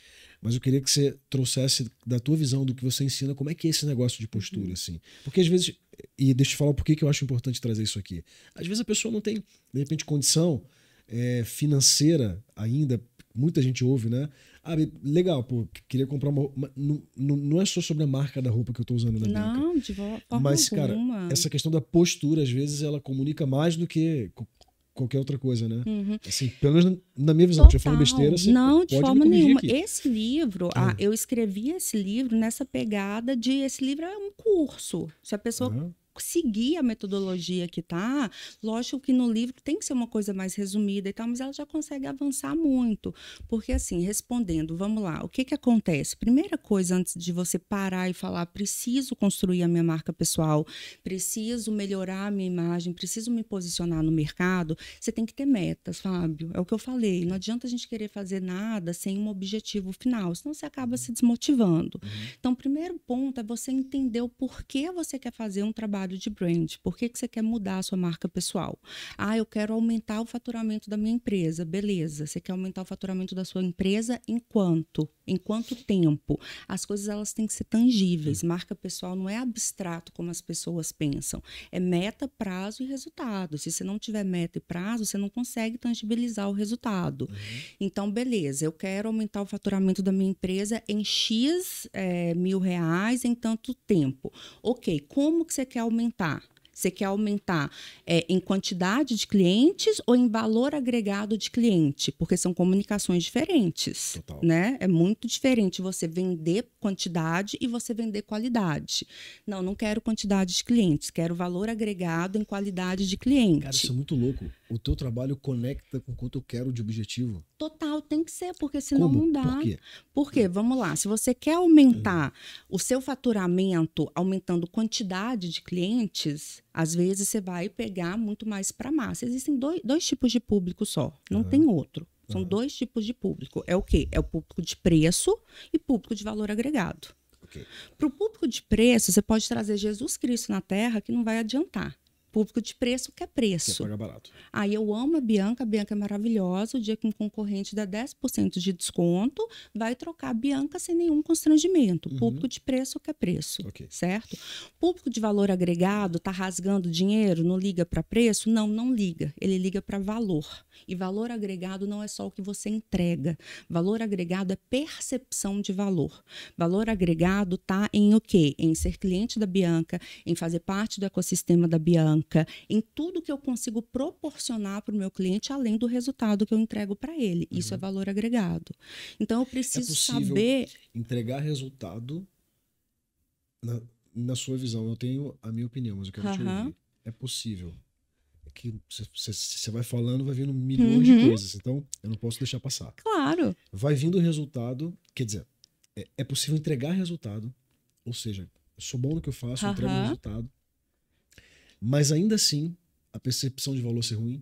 Mas eu queria que você trouxesse da tua visão do que você ensina, como é que é esse negócio de postura, uhum. assim. Porque às vezes, e deixa eu falar por que eu acho importante trazer isso aqui. Às vezes a pessoa não tem, de repente, condição é, financeira ainda, muita gente ouve, né? Ah, legal, pô, queria comprar uma. não, não é só sobre a marca da roupa que eu tô usando na Não, de forma Mas, cara, essa questão da postura, às vezes, ela comunica mais do que qualquer outra coisa, né? Uhum. Assim, pelo menos na minha visão, Total. eu falando besteira, assim, não, de forma nenhuma. Aqui. Esse livro, ah. Ah, eu escrevi esse livro nessa pegada de esse livro é um curso. Se a pessoa ah seguir a metodologia que tá. Lógico que no livro tem que ser uma coisa mais resumida e tal, mas ela já consegue avançar muito. Porque, assim, respondendo, vamos lá, o que que acontece? Primeira coisa, antes de você parar e falar, preciso construir a minha marca pessoal, preciso melhorar a minha imagem, preciso me posicionar no mercado, você tem que ter metas, Fábio. É o que eu falei. Não adianta a gente querer fazer nada sem um objetivo final, senão você acaba uhum. se desmotivando. Uhum. Então, primeiro ponto é você entender o porquê você quer fazer um trabalho trabalho de brand? Por que, que você quer mudar a sua marca pessoal? Ah, eu quero aumentar o faturamento da minha empresa. Beleza, você quer aumentar o faturamento da sua empresa em quanto? Em quanto tempo? As coisas elas têm que ser tangíveis. Marca pessoal não é abstrato como as pessoas pensam. É meta, prazo e resultado. Se você não tiver meta e prazo, você não consegue tangibilizar o resultado. Uhum. Então, beleza, eu quero aumentar o faturamento da minha empresa em X é, mil reais em tanto tempo. Ok, como que você quer aumentar? Você quer aumentar é, em quantidade de clientes ou em valor agregado de cliente? Porque são comunicações diferentes, Total. né? É muito diferente você vender quantidade e você vender qualidade. Não, não quero quantidade de clientes, quero valor agregado em qualidade de cliente. Cara, isso é muito louco. O teu trabalho conecta com quanto eu quero de objetivo? Total, tem que ser, porque senão Como? não dá. Por quê? Porque, vamos lá, se você quer aumentar o seu faturamento, aumentando quantidade de clientes, às vezes você vai pegar muito mais para massa. Existem dois, dois tipos de público só, não tem outro. São dois tipos de público. É o quê? É o público de preço e público de valor agregado. Okay. Para o público de preço, você pode trazer Jesus Cristo na Terra que não vai adiantar. Público de preço quer é preço. Quer pagar barato. Aí eu amo a Bianca, a Bianca é maravilhosa. O dia que um concorrente dá 10% de desconto, vai trocar a Bianca sem nenhum constrangimento. Uhum. Público de preço quer é preço, okay. certo? Público de valor agregado está rasgando dinheiro, não liga para preço? Não, não liga. Ele liga para valor. E valor agregado não é só o que você entrega. Valor agregado é percepção de valor. Valor agregado está em o quê? Em ser cliente da Bianca, em fazer parte do ecossistema da Bianca banca, em tudo que eu consigo proporcionar para o meu cliente, além do resultado que eu entrego para ele. Uhum. Isso é uhum. valor agregado. Então eu é preciso é saber. Entregar resultado na, na, sua visão. Eu tenho a minha opinião, mas eu quero uhum. te ouvir. É possível que você vai falando, vai vindo milhões uhum. de coisas. Então, eu não posso deixar passar. Claro. Vai vindo o resultado, quer dizer, é, é, possível entregar resultado, ou seja, eu sou bom no que eu faço, uhum. entrego resultado. Mas ainda assim, a percepção de valor ser ruim?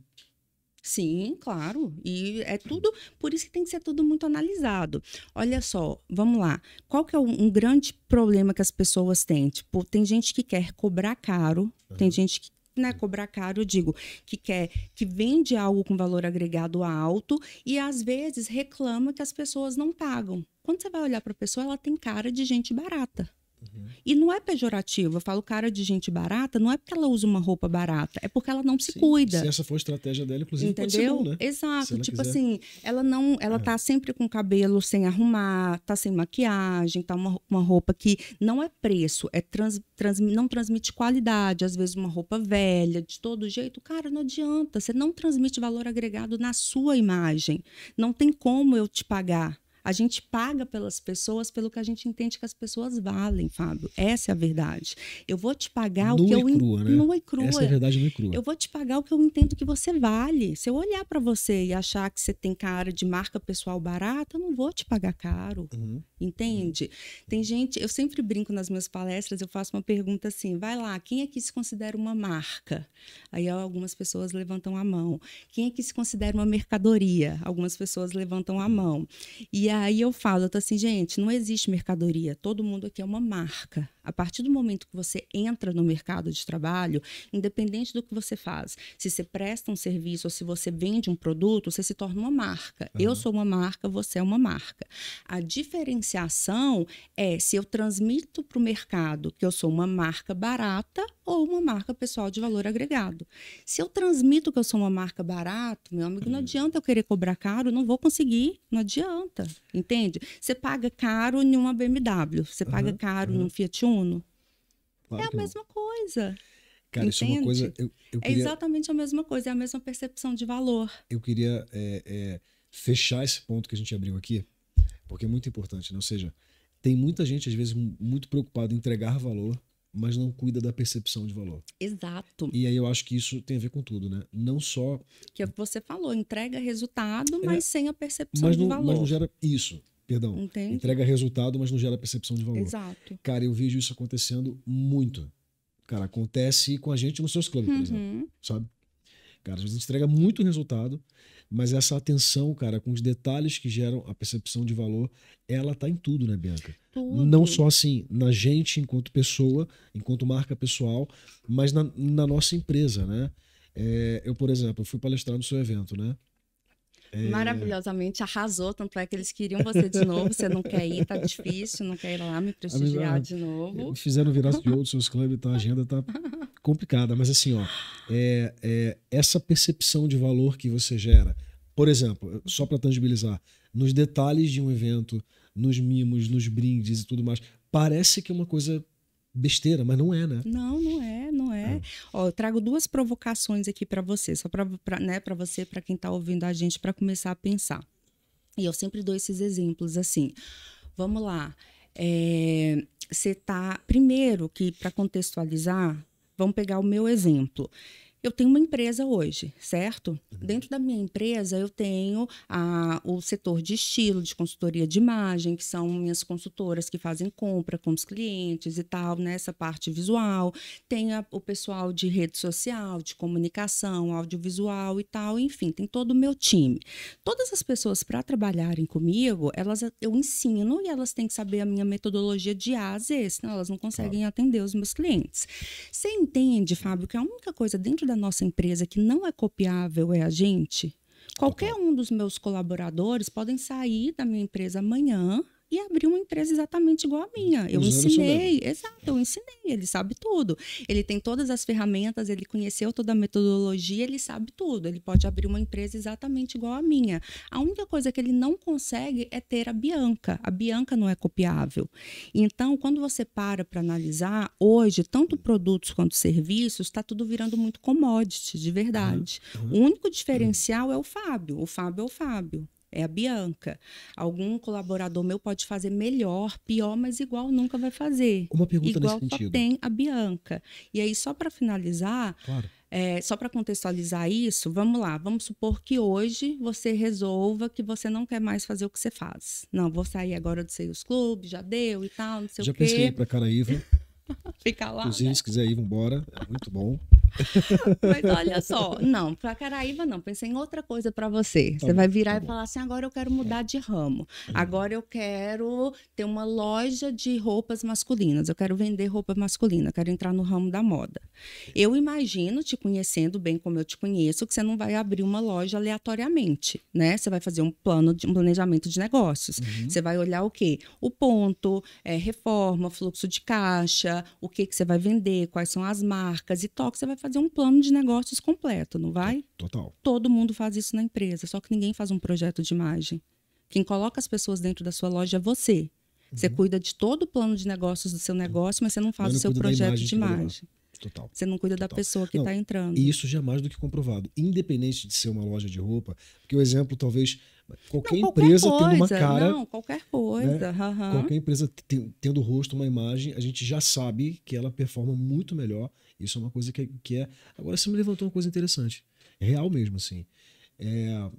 Sim, claro. E é tudo, por isso que tem que ser tudo muito analisado. Olha só, vamos lá. Qual que é um grande problema que as pessoas têm? Tipo, tem gente que quer cobrar caro, uhum. tem gente que né, cobrar caro, eu digo, que quer que vende algo com valor agregado alto e às vezes reclama que as pessoas não pagam. Quando você vai olhar para a pessoa, ela tem cara de gente barata. Uhum. E não é pejorativo. Eu falo cara de gente barata, não é porque ela usa uma roupa barata, é porque ela não se Sim. cuida. Se essa for a estratégia dela, inclusive, Entendeu? Bom, né? Exato. Tipo quiser. assim, ela não, ela é. tá sempre com o cabelo sem arrumar, tá sem maquiagem, tá uma, uma roupa que não é preço, é trans, trans, não transmite qualidade. Às vezes uma roupa velha, de todo jeito, cara, não adianta. Você não transmite valor agregado na sua imagem. Não tem como eu te pagar a gente paga pelas pessoas pelo que a gente entende que as pessoas valem, Fábio. Essa é a verdade. Eu vou te pagar nua o que eu crua, né? nua e crua. Essa é a verdade não é crua. Eu vou te pagar o que eu entendo que você vale. Se eu olhar para você e achar que você tem cara de marca pessoal barata, eu não vou te pagar caro. Uhum. Entende? Uhum. Tem gente, eu sempre brinco nas minhas palestras, eu faço uma pergunta assim: "Vai lá, quem é que se considera uma marca?" Aí algumas pessoas levantam a mão. Quem é que se considera uma mercadoria? Algumas pessoas levantam a mão. E e aí eu falo, eu tô assim, gente, não existe mercadoria, todo mundo aqui é uma marca. A partir do momento que você entra no mercado de trabalho, independente do que você faz, se você presta um serviço ou se você vende um produto, você se torna uma marca. Uhum. Eu sou uma marca, você é uma marca. A diferenciação é se eu transmito para o mercado que eu sou uma marca barata ou uma marca pessoal de valor agregado. Se eu transmito que eu sou uma marca barata, meu amigo, não uhum. adianta eu querer cobrar caro, não vou conseguir, não adianta entende? Você paga caro em uma BMW, você uhum, paga caro uhum. num Fiat Uno. Claro é a mesma não. coisa. Cara, Entende? isso é uma coisa. Eu, eu é queria... É exatamente a mesma coisa, é a mesma percepção de valor. Eu queria é, é, fechar esse ponto que a gente abriu aqui, porque é muito importante, né? Ou seja, tem muita gente, às vezes, muito preocupada em entregar valor mas não cuida da percepção de valor. Exato. E aí eu acho que isso tem a ver com tudo, né? Não só. Que é o que você falou, entrega resultado, é, mas é, sem a percepção mas não, de valor. Mas não gera isso. Perdão. Entende? Entrega resultado, mas não gera percepção de valor. Exato. Cara, eu vejo isso acontecendo muito. Cara, acontece com a gente nos seus clubes, uhum. por exemplo. Sabe? Cara, a gente entrega muito resultado, mas essa atenção, cara, com os detalhes que geram a percepção de valor, ela tá em tudo, né, Bianca? Tudo. Não só assim, na gente enquanto pessoa, enquanto marca pessoal, mas na, na nossa empresa, né? É, eu, por exemplo, fui palestrar no seu evento, né? É. maravilhosamente, arrasou, tanto é que eles queriam você de novo, você não quer ir, tá difícil, não quer ir lá me prestigiar de novo. Fizeram virar de outros seus clubes, então a agenda tá (laughs) complicada, mas assim, ó, é, é, essa percepção de valor que você gera, por exemplo, só para tangibilizar, nos detalhes de um evento, nos mimos, nos brindes e tudo mais, parece que é uma coisa besteira, mas não é, né? Não, não é, não é. é. Ó, eu trago duas provocações aqui para você, só para né, você, para quem está ouvindo a gente, para começar a pensar. E eu sempre dou esses exemplos assim. Vamos lá. Você eh, tá. Primeiro, que para contextualizar, vamos pegar o meu exemplo. Eu tenho uma empresa hoje, certo? Uhum. Dentro da minha empresa, eu tenho a, o setor de estilo, de consultoria de imagem, que são minhas consultoras que fazem compra com os clientes e tal, nessa né? parte visual. Tem a, o pessoal de rede social, de comunicação, audiovisual e tal, enfim, tem todo o meu time. Todas as pessoas para trabalharem comigo, elas eu ensino e elas têm que saber a minha metodologia de A a Z, senão elas não conseguem claro. atender os meus clientes. Você entende, Fábio, que a única coisa dentro da nossa empresa que não é copiável é a gente, qualquer um dos meus colaboradores podem sair da minha empresa amanhã, e abriu uma empresa exatamente igual a minha. Eu Os ensinei, exato, eu ensinei, ele sabe tudo. Ele tem todas as ferramentas, ele conheceu toda a metodologia, ele sabe tudo. Ele pode abrir uma empresa exatamente igual a minha. A única coisa que ele não consegue é ter a Bianca. A Bianca não é copiável. Então, quando você para para analisar, hoje, tanto produtos quanto serviços, está tudo virando muito commodity, de verdade. Uhum. O único diferencial é o Fábio. O Fábio é o Fábio é a Bianca. Algum colaborador meu pode fazer melhor, pior, mas igual nunca vai fazer. Uma pergunta igual nesse sentido. tem a Bianca. E aí, só para finalizar, claro. é, só para contextualizar isso, vamos lá. Vamos supor que hoje você resolva que você não quer mais fazer o que você faz. Não, vou sair agora do Seios Clube, já deu e tal, não sei já o quê. Já pensei para Caraíva. (laughs) Ficar lá. Inclusive, né? se quiser ir, embora, É muito bom. (laughs) Mas olha só, não, para Caraíba não, pensei em outra coisa para você. Tá você vai tá virar tá e falar assim: agora eu quero mudar de ramo. Agora eu quero ter uma loja de roupas masculinas. Eu quero vender roupa masculina, eu quero entrar no ramo da moda. Eu imagino, te conhecendo bem como eu te conheço, que você não vai abrir uma loja aleatoriamente, né? Você vai fazer um plano de um planejamento de negócios. Uhum. Você vai olhar o quê? O ponto, é, reforma, fluxo de caixa, o que que você vai vender, quais são as marcas e toque você vai fazer um plano de negócios completo, não vai? Total. Todo mundo faz isso na empresa, só que ninguém faz um projeto de imagem. Quem coloca as pessoas dentro da sua loja é você. Uhum. Você cuida de todo o plano de negócios do seu negócio, mas você não faz não o seu projeto imagem de imagem. Total. Você não cuida Total. da pessoa que está entrando. E isso jamais é do que comprovado. Independente de ser uma loja de roupa, porque o exemplo talvez. Qualquer, não, qualquer empresa coisa, tendo uma cara. Não, qualquer coisa. Né? Uhum. Qualquer empresa tendo rosto, uma imagem, a gente já sabe que ela performa muito melhor isso é uma coisa que, que é. Agora você me levantou uma coisa interessante. É real mesmo, assim. É...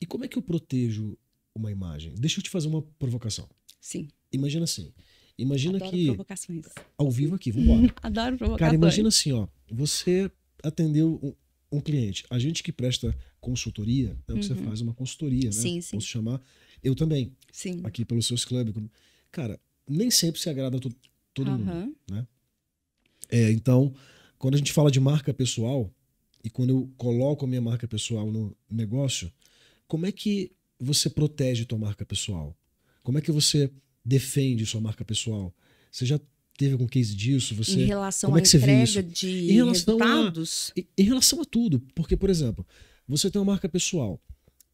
E como é que eu protejo uma imagem? Deixa eu te fazer uma provocação. Sim. Imagina assim. Imagina Adoro que. provocações. Ao vivo aqui, vambora. (laughs) Adoro provocações. Cara, imagina assim, ó. Você atendeu um, um cliente. A gente que presta consultoria, né, uhum. você faz uma consultoria, né? Sim, sim. Posso chamar. Eu também. Sim. Aqui pelos seus clubes. Cara, nem sempre se agrada a todo uhum. mundo, né? É, então, quando a gente fala de marca pessoal, e quando eu coloco a minha marca pessoal no negócio, como é que você protege tua marca pessoal? Como é que você defende sua marca pessoal? Você já teve algum case disso? Você, em relação como é à é que entrega você vê isso? de em resultados? A, em relação a tudo. Porque, por exemplo, você tem uma marca pessoal.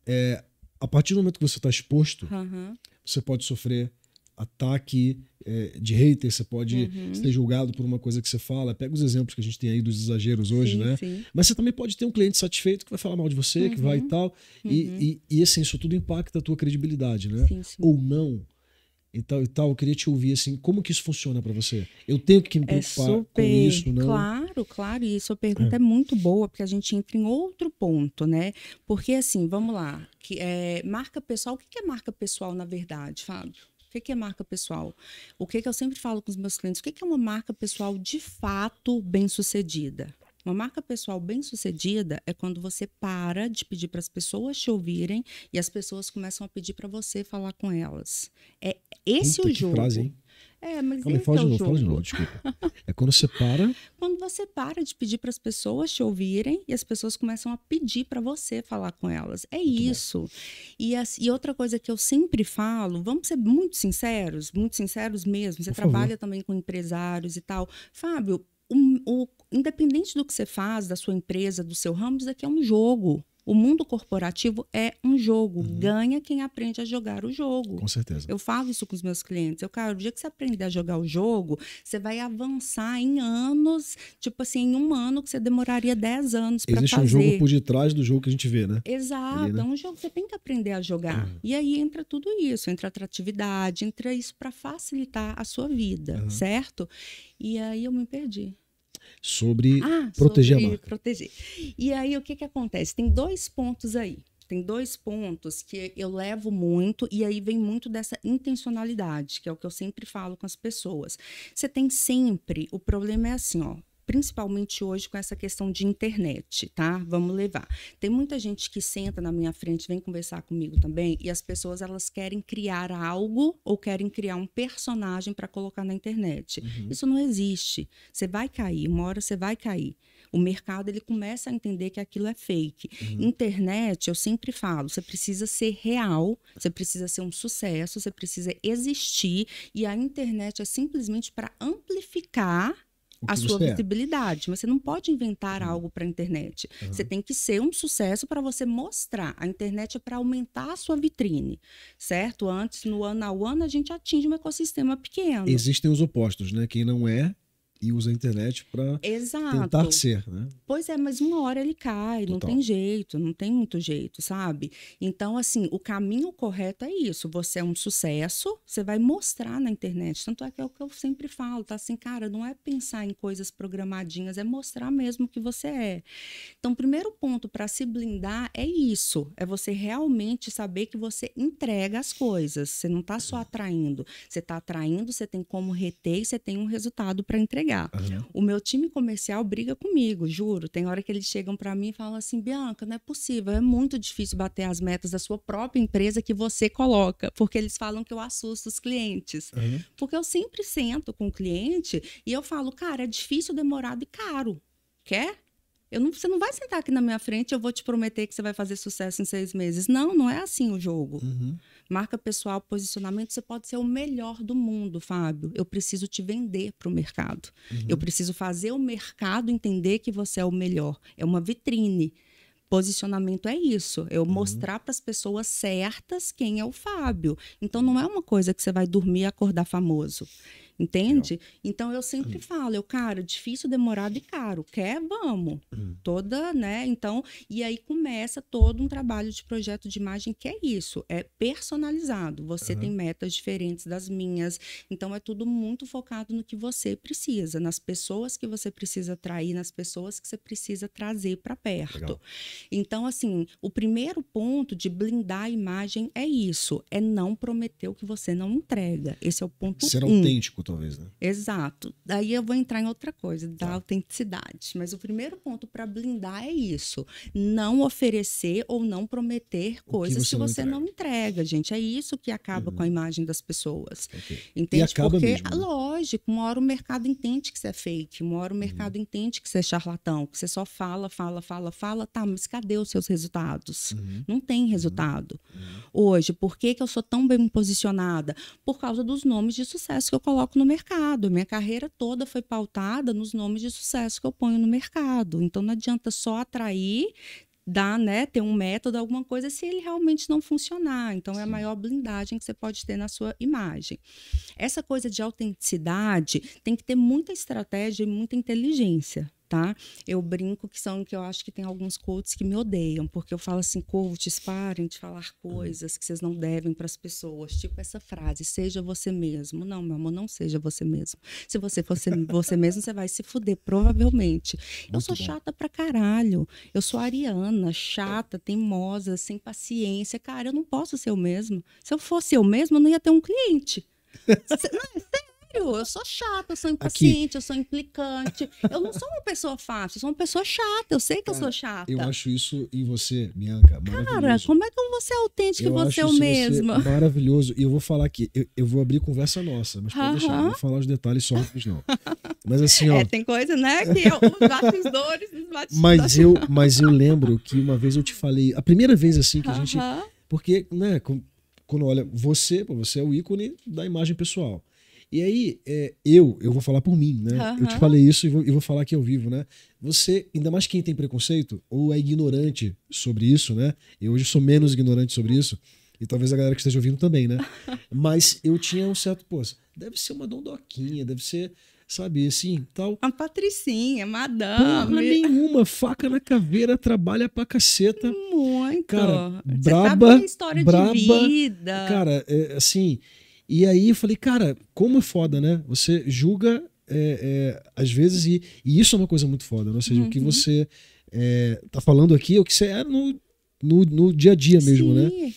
É, a partir do momento que você está exposto, uhum. você pode sofrer ataque é, de hater, você pode uhum. ser julgado por uma coisa que você fala. Pega os exemplos que a gente tem aí dos exageros hoje, sim, né? Sim. Mas você também pode ter um cliente satisfeito que vai falar mal de você, uhum. que vai e uhum. tal. Uhum. E, e, e, assim, isso tudo impacta a tua credibilidade, né? Sim, Ou não. E tal, e tal, eu queria te ouvir assim, como que isso funciona para você? Eu tenho que me é preocupar é super, com isso, não? Claro, claro, e sua pergunta é. é muito boa, porque a gente entra em outro ponto, né? Porque assim, vamos lá, que é, marca pessoal, o que é marca pessoal na verdade, Fábio? O que é marca pessoal? O que, que eu sempre falo com os meus clientes? O que é uma marca pessoal de fato bem-sucedida? Uma marca pessoal bem-sucedida é quando você para de pedir para as pessoas te ouvirem e as pessoas começam a pedir para você falar com elas. É esse Puta, o jogo. Frase, é, mas Calma, fala é então, de novo, jogo. fala de novo, desculpa. É quando você para. (laughs) quando você para de pedir para as pessoas te ouvirem e as pessoas começam a pedir para você falar com elas. É muito isso. E, as, e, outra coisa que eu sempre falo, vamos ser muito sinceros, muito sinceros mesmo. Você Por trabalha favor. também com empresários e tal. Fábio, o, o, independente do que você faz, da sua empresa, do seu ramo, isso aqui é um jogo. O mundo corporativo é um jogo. Uhum. Ganha quem aprende a jogar o jogo. Com certeza. Eu falo isso com os meus clientes. Eu, cara, o dia que você aprender a jogar o jogo, você vai avançar em anos, tipo assim, em um ano que você demoraria 10 anos para fazer. Existe um jogo por detrás do jogo que a gente vê, né? Exato. Ali, né? É um jogo que você tem que aprender a jogar. Uhum. E aí entra tudo isso. Entra atratividade, entra isso para facilitar a sua vida, uhum. certo? E aí eu me perdi sobre ah, proteger sobre a marca. Proteger. E aí o que, que acontece? Tem dois pontos aí. Tem dois pontos que eu levo muito, e aí vem muito dessa intencionalidade, que é o que eu sempre falo com as pessoas. Você tem sempre, o problema é assim, ó, principalmente hoje com essa questão de internet, tá? Vamos levar. Tem muita gente que senta na minha frente, vem conversar comigo também, e as pessoas elas querem criar algo ou querem criar um personagem para colocar na internet. Uhum. Isso não existe. Você vai cair, uma hora você vai cair. O mercado ele começa a entender que aquilo é fake. Uhum. Internet, eu sempre falo, você precisa ser real, você precisa ser um sucesso, você precisa existir e a internet é simplesmente para amplificar a sua é. visibilidade. É. Mas você não pode inventar uhum. algo para a internet. Uhum. Você tem que ser um sucesso para você mostrar. A internet é para aumentar a sua vitrine, certo? Antes, no ano a ano, a gente atinge um ecossistema pequeno. Existem os opostos, né? Quem não é e usa a internet para tentar ser, né? Pois é, mas uma hora ele cai, Total. não tem jeito, não tem muito jeito, sabe? Então, assim, o caminho correto é isso. Você é um sucesso, você vai mostrar na internet. Tanto é que é o que eu sempre falo, tá assim, cara, não é pensar em coisas programadinhas, é mostrar mesmo o que você é. Então, o primeiro ponto para se blindar é isso, é você realmente saber que você entrega as coisas. Você não tá só é. atraindo, você tá atraindo, você tem como reter e você tem um resultado para entregar brigar. Uhum. O meu time comercial briga comigo, juro. Tem hora que eles chegam para mim e falam assim: Bianca, não é possível, é muito difícil bater as metas da sua própria empresa que você coloca, porque eles falam que eu assusto os clientes. Uhum. Porque eu sempre sento com o cliente e eu falo: cara, é difícil, demorado e caro. Quer? Não, você não vai sentar aqui na minha frente, eu vou te prometer que você vai fazer sucesso em seis meses. Não, não é assim o jogo. Uhum. Marca pessoal, posicionamento, você pode ser o melhor do mundo, Fábio. Eu preciso te vender para o mercado. Uhum. Eu preciso fazer o mercado entender que você é o melhor. É uma vitrine. Posicionamento é isso, eu uhum. mostrar para as pessoas certas quem é o Fábio. Então não é uma coisa que você vai dormir e acordar famoso. Entende? Legal. Então eu sempre hum. falo, eu, cara, difícil, demorado e caro. Quer? Vamos. Hum. Toda, né? Então, e aí começa todo um trabalho de projeto de imagem que é isso, é personalizado. Você uhum. tem metas diferentes das minhas. Então é tudo muito focado no que você precisa, nas pessoas que você precisa atrair, nas pessoas que você precisa trazer para perto. Legal. Então, assim, o primeiro ponto de blindar a imagem é isso, é não prometer o que você não entrega. Esse é o ponto Ser um. autêntico público, talvez, né? Exato. Daí eu vou entrar em outra coisa, da tá. autenticidade. Mas o primeiro ponto para blindar é isso: não oferecer ou não prometer coisas que você, que você não, entrega. não, entrega. gente. É isso que acaba uhum. com a uhum. imagem das pessoas. Okay. Entende? E acaba Porque, mesmo, ah, né? lógico, uma hora o mercado entende que você é fake, uma hora o uhum. mercado uhum. entende que você é charlatão, que você só fala, fala, fala, fala, tá, mas cadê os seus resultados? Uhum. Não tem uhum. resultado. Hoje, por que, que eu sou tão bem posicionada? Por causa dos nomes de sucesso que eu coloco coloco no mercado. Minha carreira toda foi pautada nos nomes de sucesso que eu ponho no mercado. Então não adianta só atrair, dar, né, ter um método, alguma coisa, se ele realmente não funcionar. Então Sim. é a maior blindagem que você pode ter na sua imagem. Essa coisa de autenticidade tem que ter muita estratégia e muita inteligência tá? Eu brinco que são que eu acho que tem alguns coaches que me odeiam, porque eu falo assim, coaches, parem de falar coisas que vocês não devem para as pessoas, tipo essa frase, seja você mesmo. Não, meu amor, não seja você mesmo. Se você fosse (laughs) você mesmo, você vai se fuder, provavelmente. Muito eu sou bom. chata pra caralho. Eu sou ariana, chata, teimosa, sem paciência. Cara, eu não posso ser eu mesmo. Se eu fosse eu mesmo, eu não ia ter um cliente. (laughs) Não, é eu sou chata, eu sou impaciente, Aqui. eu sou implicante. Eu não sou uma pessoa fácil, eu sou uma pessoa chata. Eu sei que Cara, eu sou chata. Eu acho isso em você, Bianca. Cara, como é que você é autêntico eu e você é o mesmo? Maravilhoso. E eu vou falar aqui, eu, eu vou abrir conversa nossa, mas pode uh -huh. deixar, eu vou falar os detalhes só não. Mas assim, ó. É, tem coisa, né? Que eu bate os dores, mas eu, mas eu lembro que uma vez eu te falei, a primeira vez assim que a gente. Porque, né, com, quando olha, você, você é o ícone da imagem pessoal. E aí, é, eu, eu vou falar por mim, né? Uhum. Eu te falei isso e vou, vou, falar aqui ao vivo, né? Você, ainda mais quem tem preconceito ou é ignorante sobre isso, né? Eu hoje sou menos ignorante sobre isso. E talvez a galera que esteja ouvindo também, né? (laughs) Mas eu tinha um certo, pô, deve ser uma dondoquinha, deve ser, sabe, assim, tal. Uma patricinha, madame. Porra nenhuma, faca na caveira, trabalha pra caceta. Muito. Cara, Você braba, sabe a história braba, de vida. Cara, é, assim, e aí eu falei, cara, como é foda, né? Você julga é, é, às vezes, e, e, isso é uma coisa muito foda, né? ou seja, uhum. o que uhum. você é, tá falando aqui é o que você é no, no, no dia a dia mesmo, né? Sim. né?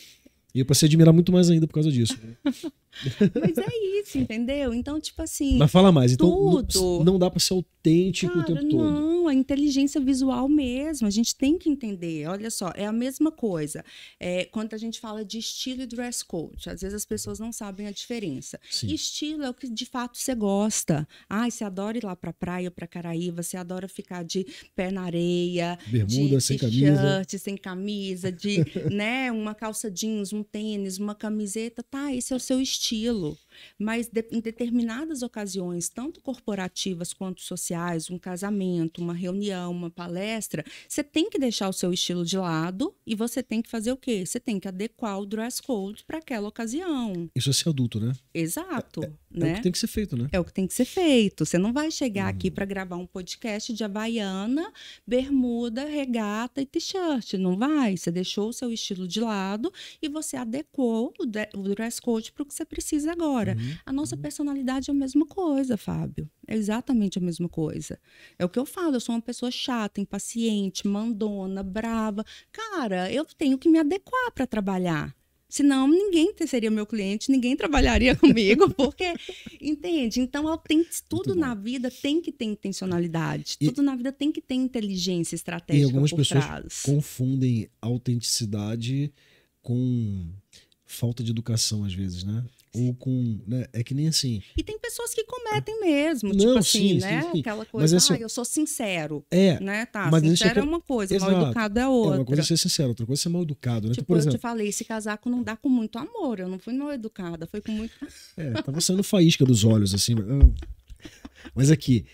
E eu passei a admirar muito mais ainda por causa disso. (laughs) (laughs) Mas é isso, entendeu? Então, tipo assim. Mas fala mais, tudo... então não, dá para ser autêntico Cara, o tempo todo. Não, a inteligência visual mesmo. A gente tem que entender. Olha só, é a mesma coisa. É, quando a gente fala de estilo e dress code, às vezes as pessoas não sabem a diferença. Sim. Estilo é o que de fato você gosta. Ai, você adora ir lá pra praia, pra Caraíva, você adora ficar de pé na areia, bermuda de, sem camisa. Shirt, sem camisa, de né, uma calça jeans, um tênis, uma camiseta. Tá, esse é o seu estilo estilo. Mas de, em determinadas ocasiões, tanto corporativas quanto sociais, um casamento, uma reunião, uma palestra, você tem que deixar o seu estilo de lado e você tem que fazer o quê? Você tem que adequar o dress code para aquela ocasião. Isso é ser adulto, né? Exato. É, é, né? é, o que né? tem que ser feito, né? É o que tem que ser feito. Você não vai chegar aqui uhum. para gravar um podcast de havaiana, bermuda, regata e t-shirt. Não vai. Você deixou o seu estilo de lado e você adequou o, o dress code para o que você precisa agora. Uhum. A nossa uhum. personalidade é a mesma coisa, Fábio. É exatamente a mesma coisa. É o que eu falo, eu sou uma pessoa chata, impaciente, mandona, brava. Cara, eu tenho que me adequar para trabalhar. Senão, ninguém seria meu cliente, ninguém trabalharia (laughs) comigo, porque, entende? Então, tem, tudo na vida tem que ter intencionalidade, e, tudo na vida tem que ter inteligência estratégica. E algumas pessoas trás. confundem autenticidade com falta de educação, às vezes, né? Ou com. Né? É que nem assim. E tem pessoas que cometem mesmo, não, tipo assim, sim, né? Sim, sim. Aquela coisa, mas assim, ah, eu sou sincero. É. Né? Tá, mas sincero é uma coisa, exato, mal educado é outra. É uma coisa é, é, é ser sincero, outra coisa é ser mal educado, né? Então, tipo, então, por exemplo, eu te falei, esse casaco não dá com muito amor. Eu não fui mal educada, foi com muito. É, tava tá sendo faísca dos olhos, assim. Ah, mas aqui,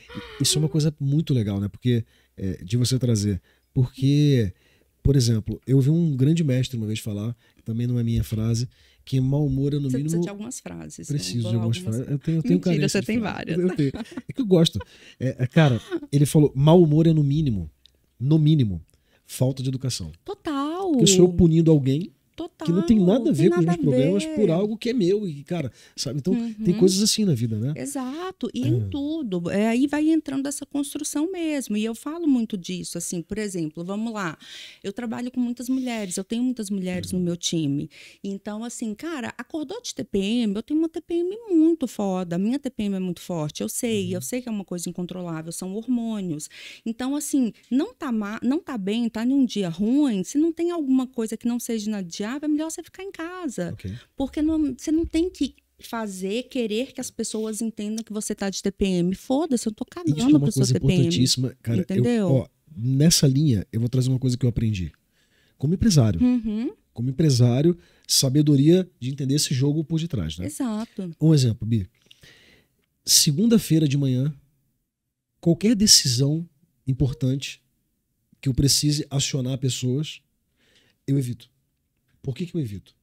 isso é uma coisa muito legal, né? Porque é, de você trazer. Porque, por exemplo, eu vi um grande mestre uma vez falar, também não é minha frase, que mau humor é no mínimo. Você de algumas frases. Preciso de algumas, algumas... frases. Eu tenho, eu tenho Mentira, você tem várias. Eu tenho. É que eu gosto. É, é cara, ele falou: mau humor é no mínimo. No mínimo. Falta de educação. Total. Porque eu estou punindo alguém Total, que não tem nada a ver com os meus problemas por algo que é meu e cara, sabe? Então uhum. tem coisas assim na vida, né? Exato e é. em tudo é, aí vai entrando essa construção mesmo e eu falo muito disso assim, por exemplo, vamos lá, eu trabalho com muitas mulheres, eu tenho muitas mulheres uhum. no meu time, então assim, cara, acordou de TPM, eu tenho uma TPM muito foda, a minha TPM é muito forte, eu sei, uhum. eu sei que é uma coisa incontrolável, são hormônios, então assim, não tá má, não tá bem, tá num dia ruim, se não tem alguma coisa que não seja na diária é melhor você ficar em casa. Okay. Porque não, você não tem que fazer, querer que as pessoas entendam que você tá de TPM. Foda-se, eu tô cagando Isso é uma coisa TPM, importantíssima, cara. Entendeu? Eu, ó, nessa linha, eu vou trazer uma coisa que eu aprendi. Como empresário. Uhum. Como empresário, sabedoria de entender esse jogo por detrás, né? Exato. Um exemplo, Bi. Segunda-feira de manhã, qualquer decisão importante que eu precise acionar pessoas, eu evito. Por que, que eu evito?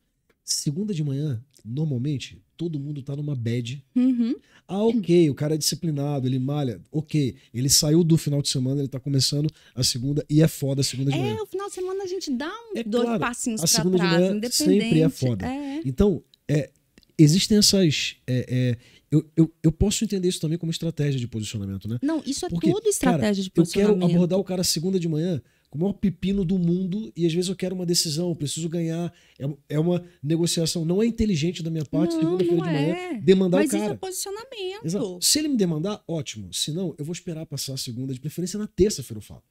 Segunda de manhã, normalmente, todo mundo tá numa bad. Uhum. Ah, ok, o cara é disciplinado, ele malha. Ok, ele saiu do final de semana, ele tá começando a segunda e é foda a segunda de é, manhã. É, o final de semana a gente dá um, é, dois claro, passinhos pra trás, manhã, independente. Sempre é foda. É. Então, é, existem essas. É, é, eu, eu, eu, posso entender isso também como estratégia de posicionamento, né? Não, isso é Porque, tudo estratégia cara, de posicionamento. Eu quero abordar o cara segunda de manhã com o maior pepino do mundo e às vezes eu quero uma decisão, preciso ganhar. É, é uma negociação, não é inteligente da minha parte, segunda-feira de manhã, é. demandar Mas o cara. Mas isso é posicionamento. Exato. Se ele me demandar, ótimo. Se não, eu vou esperar passar a segunda, de preferência na terça-feira eu falo.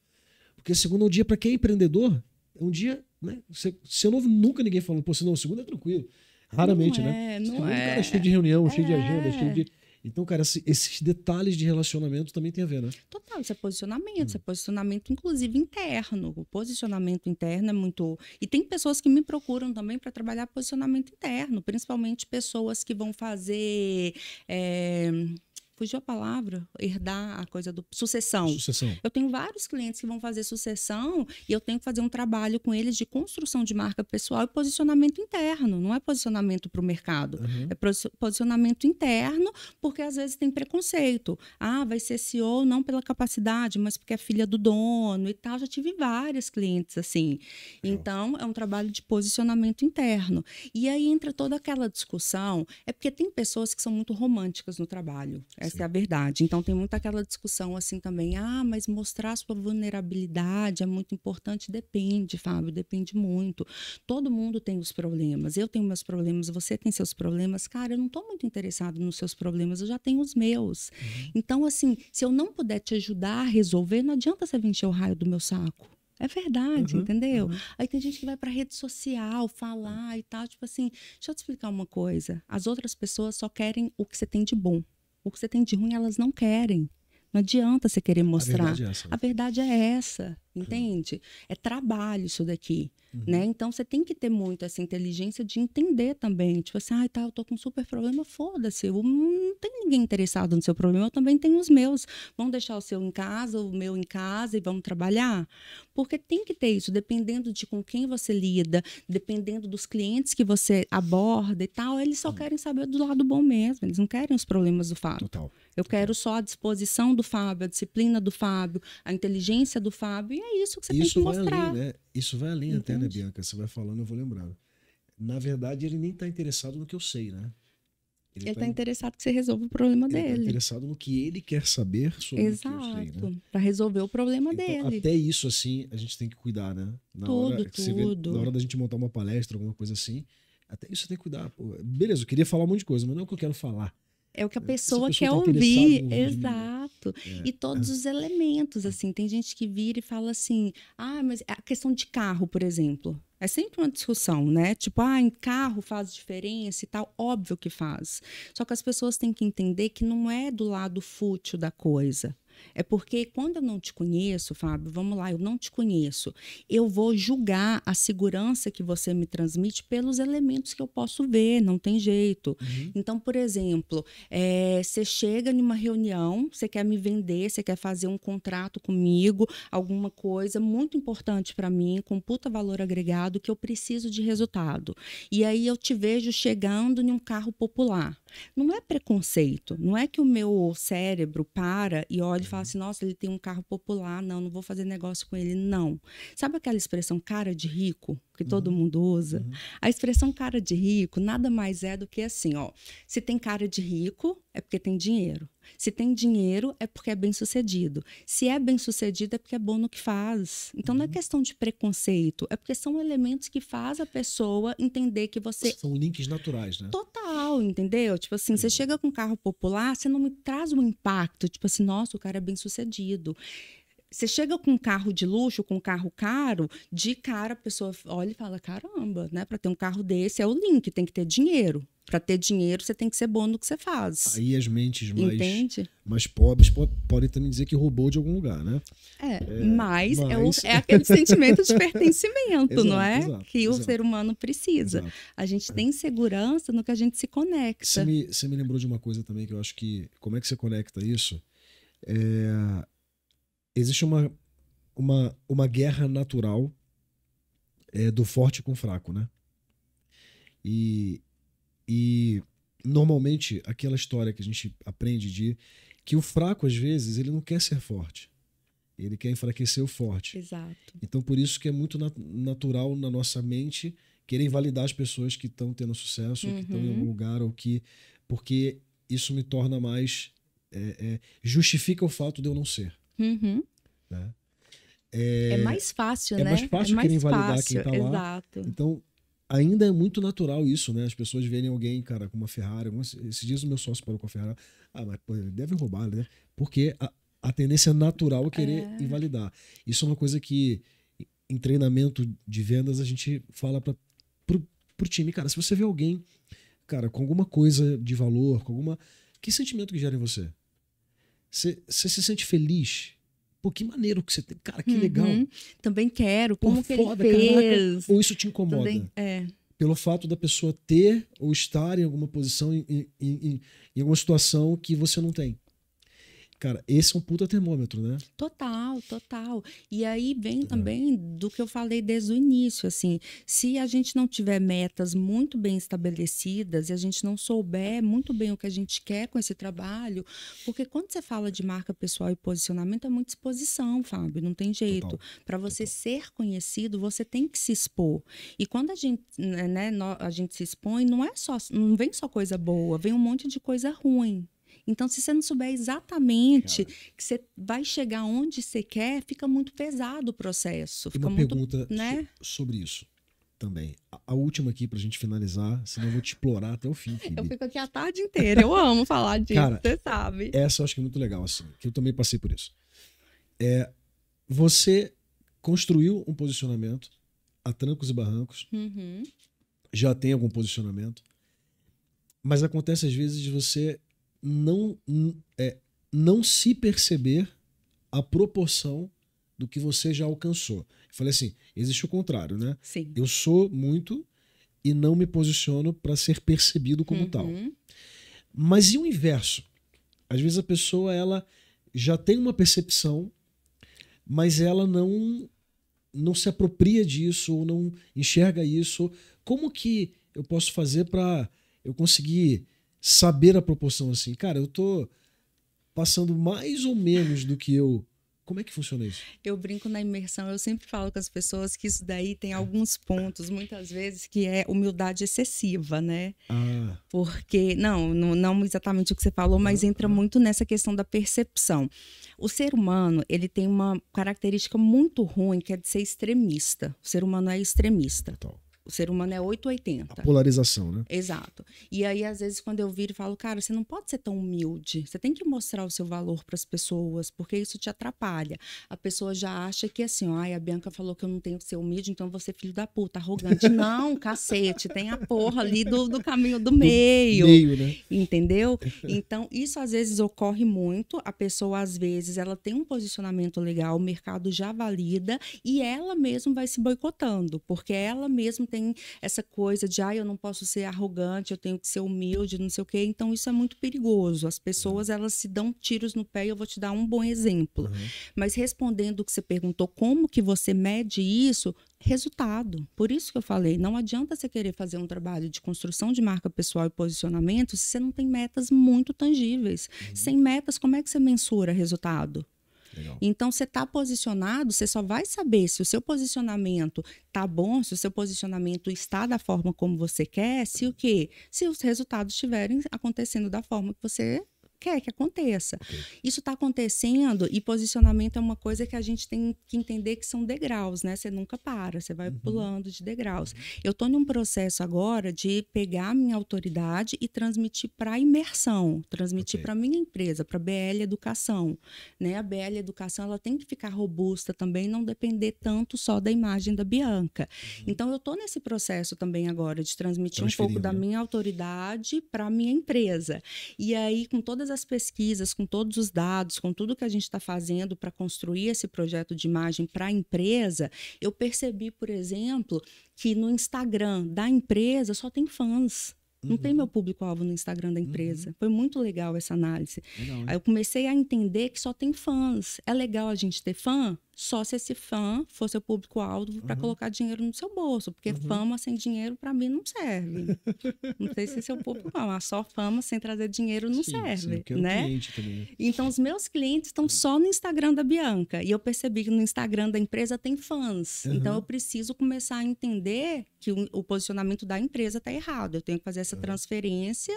Porque segunda é um dia, para quem é empreendedor, é um dia, né? Você, você não ouve nunca ninguém falando, pô, se não, segunda é tranquilo. Raramente, né? é, não é, né? Não segunda, é. cara cheio de reunião, cheio de é. agenda, cheio de então, cara, esses detalhes de relacionamento também tem a ver, né? Total, isso é posicionamento, hum. isso é hum. posicionamento, inclusive interno. O posicionamento interno é muito. E tem pessoas que me procuram também para trabalhar posicionamento interno, principalmente pessoas que vão fazer. É fugiu a palavra, herdar a coisa do sucessão. sucessão. Eu tenho vários clientes que vão fazer sucessão e eu tenho que fazer um trabalho com eles de construção de marca pessoal e posicionamento interno. Não é posicionamento para o mercado, uhum. é posicionamento interno, porque às vezes tem preconceito. Ah, vai ser CEO não pela capacidade, mas porque é filha do dono e tal. Já tive várias clientes assim. Legal. Então, é um trabalho de posicionamento interno. E aí entra toda aquela discussão, é porque tem pessoas que são muito românticas no trabalho. É essa é a verdade. Então tem muita aquela discussão assim também, ah, mas mostrar sua vulnerabilidade é muito importante, depende, Fábio, depende muito. Todo mundo tem os problemas. Eu tenho meus problemas, você tem seus problemas. Cara, eu não estou muito interessado nos seus problemas, eu já tenho os meus. Uhum. Então assim, se eu não puder te ajudar a resolver, não adianta você vir encher o raio do meu saco. É verdade, uhum, entendeu? Uhum. Aí tem gente que vai para rede social falar e tal, tipo assim, deixa eu te explicar uma coisa. As outras pessoas só querem o que você tem de bom. O que você tem de ruim, elas não querem. Não adianta você querer mostrar. A verdade é essa. A verdade é essa entende? É trabalho isso daqui, uhum. né? Então você tem que ter muito essa inteligência de entender também, tipo assim, ai, ah, tá, eu tô com um super problema, foda-se, não tem ninguém interessado no seu problema, eu também tenho os meus. Vamos deixar o seu em casa, o meu em casa e vamos trabalhar? Porque tem que ter isso, dependendo de com quem você lida, dependendo dos clientes que você aborda e tal, eles só uhum. querem saber do lado bom mesmo, eles não querem os problemas do Fábio. Total. Eu quero só a disposição do Fábio, a disciplina do Fábio, a inteligência do Fábio, e é é isso que você isso tem que mostrar. Além, né? Isso vai além Entende? até, né, Bianca? Você vai falando, eu vou lembrando. Na verdade, ele nem está interessado no que eu sei, né? Ele está tá, tá interessado que você resolva o problema ele tá dele. Tá interessado no que ele quer saber sobre Exato, o que eu sei, né? Para resolver o problema então, dele. Até isso, assim, a gente tem que cuidar, né? Na tudo, hora, tudo. Vê, na hora da gente montar uma palestra, alguma coisa assim, até isso tem que cuidar. Pô. Beleza, eu queria falar um monte de coisa, mas não é o que eu quero falar é o que é, a pessoa, pessoa quer tá ouvir. Né? Exato. É. E todos os elementos, é. assim. Tem gente que vira e fala assim: ah, mas a questão de carro, por exemplo. É sempre uma discussão, né? Tipo, ah, em carro faz diferença e tal. Óbvio que faz. Só que as pessoas têm que entender que não é do lado fútil da coisa. É porque quando eu não te conheço, Fábio, vamos lá, eu não te conheço, eu vou julgar a segurança que você me transmite pelos elementos que eu posso ver, não tem jeito. Uhum. Então, por exemplo, é, você chega numa reunião, você quer me vender, você quer fazer um contrato comigo, alguma coisa muito importante para mim, com puta valor agregado, que eu preciso de resultado. E aí eu te vejo chegando em um carro popular. Não é preconceito, não é que o meu cérebro para e olha e fala uhum. assim, nossa, ele tem um carro popular, não, não vou fazer negócio com ele, não. Sabe aquela expressão cara de rico? que uhum. todo mundo usa. Uhum. A expressão cara de rico nada mais é do que assim, ó. Se tem cara de rico, é porque tem dinheiro. Se tem dinheiro, é porque é bem sucedido. Se é bem sucedido, é porque é bom no que faz. Então uhum. não é uhum. questão de preconceito, é porque são elementos que faz a pessoa entender que você. São links naturais, né? Total, entendeu? Tipo assim, você uhum. chega com um carro popular, você não me traz um impacto. Tipo assim, nossa, o cara é bem sucedido. Você chega com um carro de luxo, com um carro caro, de cara a pessoa olha e fala: caramba, né? Para ter um carro desse é o link, tem que ter dinheiro. Para ter dinheiro, você tem que ser bom no que você faz. Aí as mentes mais, Entende? mais pobres podem também dizer que roubou de algum lugar, né? É, é mas, é mas... É, o, (laughs) é, aquele sentimento de pertencimento, exato, não é? Exato, que exato. o ser humano precisa. A gente tem segurança no que a gente se conecta. Você me, você me lembrou de uma coisa também que eu acho que. Como é que você conecta isso? É existe uma, uma, uma guerra natural é, do forte com o fraco, né? E, e normalmente aquela história que a gente aprende de que o fraco às vezes ele não quer ser forte. Ele quer enfraquecer o forte. Exato. Então por isso que é muito nat natural na nossa mente querer invalidar as pessoas que estão tendo sucesso, uhum. ou que estão em algum uhum. lugar ou que porque isso me torna mais é, é, justifica o fato de eu não ser. Uhum. Né? É... é, mais fácil, é né? Mais é fácil é mais querer fácil, quem tá lá. Exato. Então, ainda é muito natural isso, né? As pessoas verem alguém, cara, com uma Ferrari. Esses dias o meu sócio parou com a Ferrari. Ah, mas pô, deve roubar, né? Porque a, a tendência natural é querer é... invalidar. Isso é uma coisa que em treinamento de vendas a gente fala para pro, pro time, cara, se você vê alguém, cara, com alguma coisa de valor, com alguma. Que sentimento que gera em você? Você se sente feliz? Pô, que maneiro que você tem. Cara, que uhum. legal. Também quero. Pô, como foda, ele fez? Caraca. Ou isso te incomoda? Também, é. Pelo fato da pessoa ter ou estar em alguma posição, em, em, em, em alguma situação que você não tem. Cara, esse é um puta termômetro, né? Total, total. E aí vem é. também é. do que eu falei desde o início, assim, se a gente não tiver metas muito bem estabelecidas e a gente não souber muito bem o que a gente quer com esse trabalho, porque quando você fala de marca pessoal e posicionamento é muita exposição, Fábio, não tem jeito. Para você total. ser conhecido, você tem que se expor. E quando a gente, né, né a gente se expõe, não é só, não vem só coisa boa, vem um monte de coisa ruim então, se você não souber exatamente Cara. que você vai chegar onde você quer, fica muito pesado o processo. Fica uma muito, pergunta né? so sobre isso também. A, a última aqui pra gente finalizar, senão eu vou te explorar até o fim. Eu fico aqui a tarde inteira, eu amo falar disso, Cara, você sabe. Essa eu acho que é muito legal, assim, que eu também passei por isso. É, você construiu um posicionamento a trancos e barrancos, uhum. já tem algum posicionamento, mas acontece às vezes de você não, é, não se perceber a proporção do que você já alcançou. Eu falei assim: existe o contrário, né? Sim. Eu sou muito e não me posiciono para ser percebido como uhum. tal. Mas e o inverso? Às vezes a pessoa ela já tem uma percepção, mas ela não não se apropria disso ou não enxerga isso. Como que eu posso fazer para eu conseguir saber a proporção assim. Cara, eu tô passando mais ou menos do que eu. Como é que funciona isso? Eu brinco na imersão, eu sempre falo com as pessoas que isso daí tem alguns pontos, muitas vezes, que é humildade excessiva, né? Ah. Porque, não, não, exatamente o que você falou, mas entra muito nessa questão da percepção. O ser humano, ele tem uma característica muito ruim, que é de ser extremista. O ser humano é extremista. Total. O ser humano é 880. A polarização, né? Exato. E aí, às vezes, quando eu viro e falo, cara, você não pode ser tão humilde. Você tem que mostrar o seu valor para as pessoas, porque isso te atrapalha. A pessoa já acha que assim, ai, a Bianca falou que eu não tenho que ser humilde, então você filho da puta, arrogante. (laughs) não, cacete, tem a porra ali do, do caminho do, do meio. meio né? Entendeu? (laughs) Então, isso às vezes ocorre muito. A pessoa, às vezes, ela tem um posicionamento legal, o mercado já valida, e ela mesma vai se boicotando, porque ela mesma tem tem essa coisa de, ah, eu não posso ser arrogante, eu tenho que ser humilde, não sei o quê. Então, isso é muito perigoso. As pessoas, uhum. elas se dão tiros no pé e eu vou te dar um bom exemplo. Uhum. Mas respondendo o que você perguntou, como que você mede isso? resultado. Por isso que eu falei, não adianta você querer fazer um trabalho de construção de marca pessoal e posicionamento se você não tem metas muito tangíveis. Uhum. Sem metas, como é que você mensura resultado? Legal. Então, você está posicionado, você só vai saber se o seu posicionamento está bom, se o seu posicionamento está da forma como você quer, se o quê? Se os resultados estiverem acontecendo da forma que você quer que aconteça. Okay. Isso está acontecendo e posicionamento é uma coisa que a gente tem que entender que são degraus, né? Você nunca para, você vai uhum. pulando de degraus. Uhum. Eu estou num processo agora de pegar a minha autoridade e transmitir para a imersão, transmitir okay. para a minha empresa, para a BL Educação. Né? A BL Educação ela tem que ficar robusta também, não depender tanto só da imagem da Bianca. Uhum. Então, eu estou nesse processo também agora de transmitir um pouco da minha autoridade para a minha empresa. E aí, com todas todas as pesquisas, com todos os dados, com tudo que a gente está fazendo para construir esse projeto de imagem para a empresa, eu percebi, por exemplo, que no Instagram da empresa só tem fãs. Não uhum. tem meu público-alvo no Instagram da uhum. empresa. Uhum. Foi muito legal essa análise. Legal, Aí eu comecei a entender que só tem fãs. É legal a gente ter fã? só se esse fã fosse o público-alvo para uhum. colocar dinheiro no seu bolso, porque uhum. fama sem dinheiro para mim não serve. (laughs) não sei se esse é o público, não, mas só fama sem trazer dinheiro não sim, serve, sim, né? Então os meus clientes estão hum. só no Instagram da Bianca e eu percebi que no Instagram da empresa tem fãs. Uhum. Então eu preciso começar a entender que o, posicionamento da empresa está errado. Eu tenho que fazer essa transferência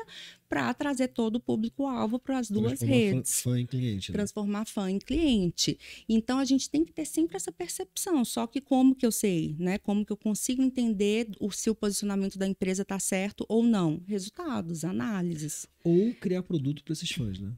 para trazer todo o público-alvo para as duas redes. Fã, em cliente, né? Transformar fã em cliente. Então a gente tem que que ter sempre essa percepção, só que como que eu sei, né? Como que eu consigo entender o, se o posicionamento da empresa está certo ou não? Resultados, análises. Ou criar produto para esses fãs, né?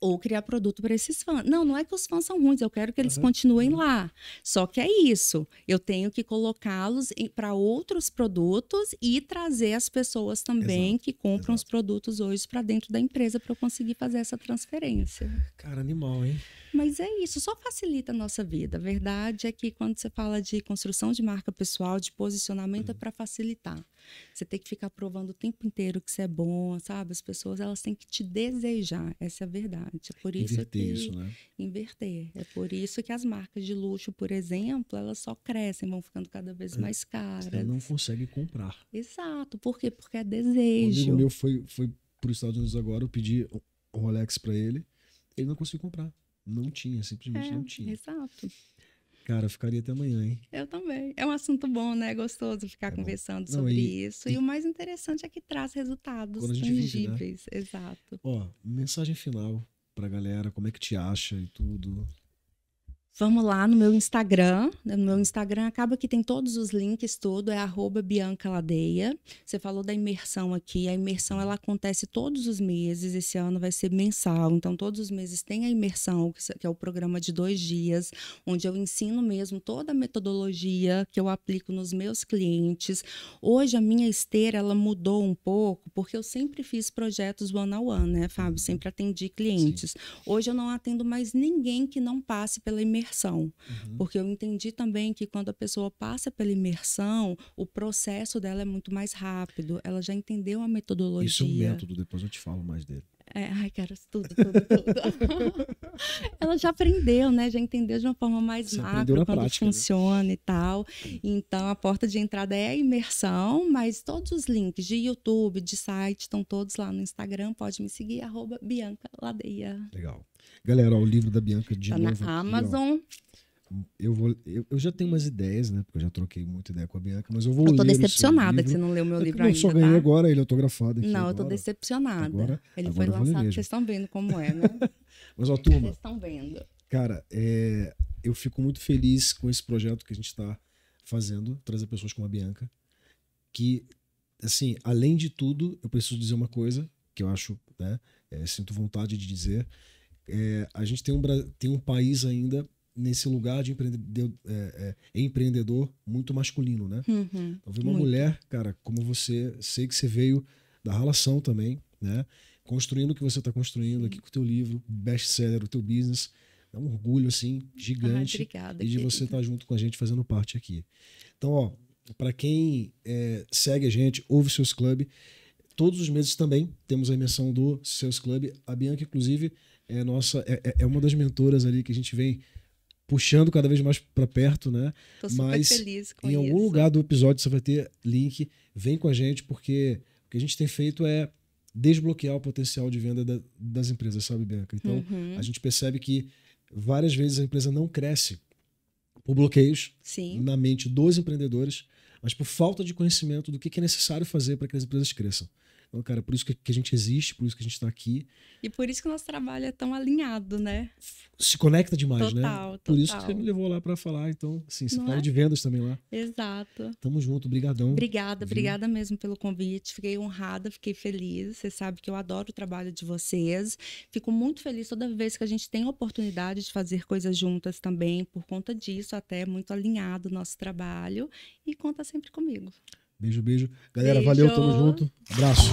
ou criar produto para esses fãs. Não, não é que os fãs são ruins, eu quero que eles uhum. continuem uhum. lá. Só que é isso. Eu tenho que colocá-los para outros produtos e trazer as pessoas também Exato. que compram Exato. os produtos hoje para dentro da empresa para eu conseguir fazer essa transferência. Cara, animal, hein? Mas é isso, só facilita a nossa vida. A verdade é que quando você fala de construção de marca pessoal, de posicionamento, é uhum. é para facilitar. Você tem que ficar provando o tempo inteiro que você é bom, sabe? As pessoas elas têm que te desejar, essa é a verdade. É por isso inverter que isso, né? inverter. É por isso que as marcas de luxo, por exemplo, elas só crescem, vão ficando cada vez é. mais caras. Você não consegue comprar. Exato. Por quê? Porque é desejo. O meu foi foi para os Estados Unidos agora, eu pedi um Rolex para ele, ele não conseguiu comprar. Não tinha, simplesmente é, não tinha. Exato. Cara, eu ficaria até amanhã, hein? Eu também. É um assunto bom, né? Gostoso ficar é conversando Não, sobre e, isso. E, e, o mais interessante é que traz resultados né? tangíveis. né? Exato. Ó, mensagem final pra galera, como é que te acha e tudo. Vamos lá no meu Instagram. Né? No meu Instagram acaba que tem todos os links, tudo. É arroba Bianca Ladeia. Você falou da imersão aqui. A imersão ela acontece todos os meses. Esse ano vai ser mensal. Então, todos os meses tem a imersão, que é o programa de dois dias, onde eu ensino mesmo toda a metodologia que eu aplico nos meus clientes. Hoje a minha esteira ela mudou um pouco, porque eu sempre fiz projetos one on one, né, Fábio? Sempre atendi clientes. Sim. Hoje eu não atendo mais ninguém que não passe pela imersão imersão. Uhum. Porque eu entendi também que quando a pessoa passa pela imersão, o processo dela é muito mais rápido. Ela já entendeu a metodologia. Isso é um método, depois eu te falo mais dele. É, ai, quero tudo, tudo, tudo. (laughs) ela já aprendeu, né? Já entendeu de uma forma mais Você macro quando prática, né? funciona né? e tal. Então, a porta de entrada é a imersão, mas todos os links de YouTube, de site, estão todos lá no Instagram. Pode me seguir, arroba Bianca Ladeia. Legal. Galera, ó, o livro da Bianca de tá novo. na Amazon eu vou. Eu, eu, já tenho umas ideias, né? Porque eu já troquei muita ideia com a Bianca, mas eu vou ler. Eu tô ler decepcionada que você não leu meu é eu livro ainda. Eu só ganhei tá? agora, ele é autografado aqui. Não, agora. eu tô decepcionada. Agora, ele agora foi lançado, vocês estão vendo como é, né? (laughs) mas, ó, turma. Vocês estão vendo. Cara, é, eu fico muito feliz com esse projeto que a gente está fazendo, trazer pessoas como a Bianca, que, assim, além de tudo, eu preciso dizer uma coisa que eu acho, né? É, sinto vontade de dizer. É, a gente tem um, tem um país ainda nesse lugar de empreendedor, é, é, empreendedor muito masculino, né? Uhum, então, ver uma muito. mulher, cara, como você, sei que você veio da relação também, né? Construindo o que você está construindo aqui com o teu livro, best-seller, o teu business. É um orgulho, assim, gigante. Ah, obrigada, e de querida. você estar tá junto com a gente, fazendo parte aqui. Então, ó, para quem é, segue a gente, ouve Seus Club, todos os meses também temos a imersão do Seus Club. A Bianca, inclusive, é nossa é, é, é uma das mentoras ali que a gente vem puxando cada vez mais para perto, né? Tô super Mas feliz com em algum isso. lugar do episódio você vai ter link. Vem com a gente, porque o que a gente tem feito é desbloquear o potencial de venda da, das empresas, sabe, Bianca? Então, uhum. a gente percebe que várias vezes a empresa não cresce por bloqueios Sim. na mente dos empreendedores, mas por falta de conhecimento do que é necessário fazer para que as empresas cresçam. Então, cara, por isso que, que a gente existe, por isso que a gente está aqui. E por isso que o nosso trabalho é tão alinhado, né? Se conecta demais, total, né? Total. Por isso que você me levou lá para falar. Então, sim, você fala é? de vendas também lá. Exato. Tamo junto, brigadão. Obrigada, viu? obrigada mesmo pelo convite. Fiquei honrada, fiquei feliz. Você sabe que eu adoro o trabalho de vocês. Fico muito feliz toda vez que a gente tem a oportunidade de fazer coisas juntas também. Por conta disso, até é muito alinhado o nosso trabalho. E conta sempre comigo. Beijo, beijo. Galera, beijo. valeu, tamo junto. Abraço.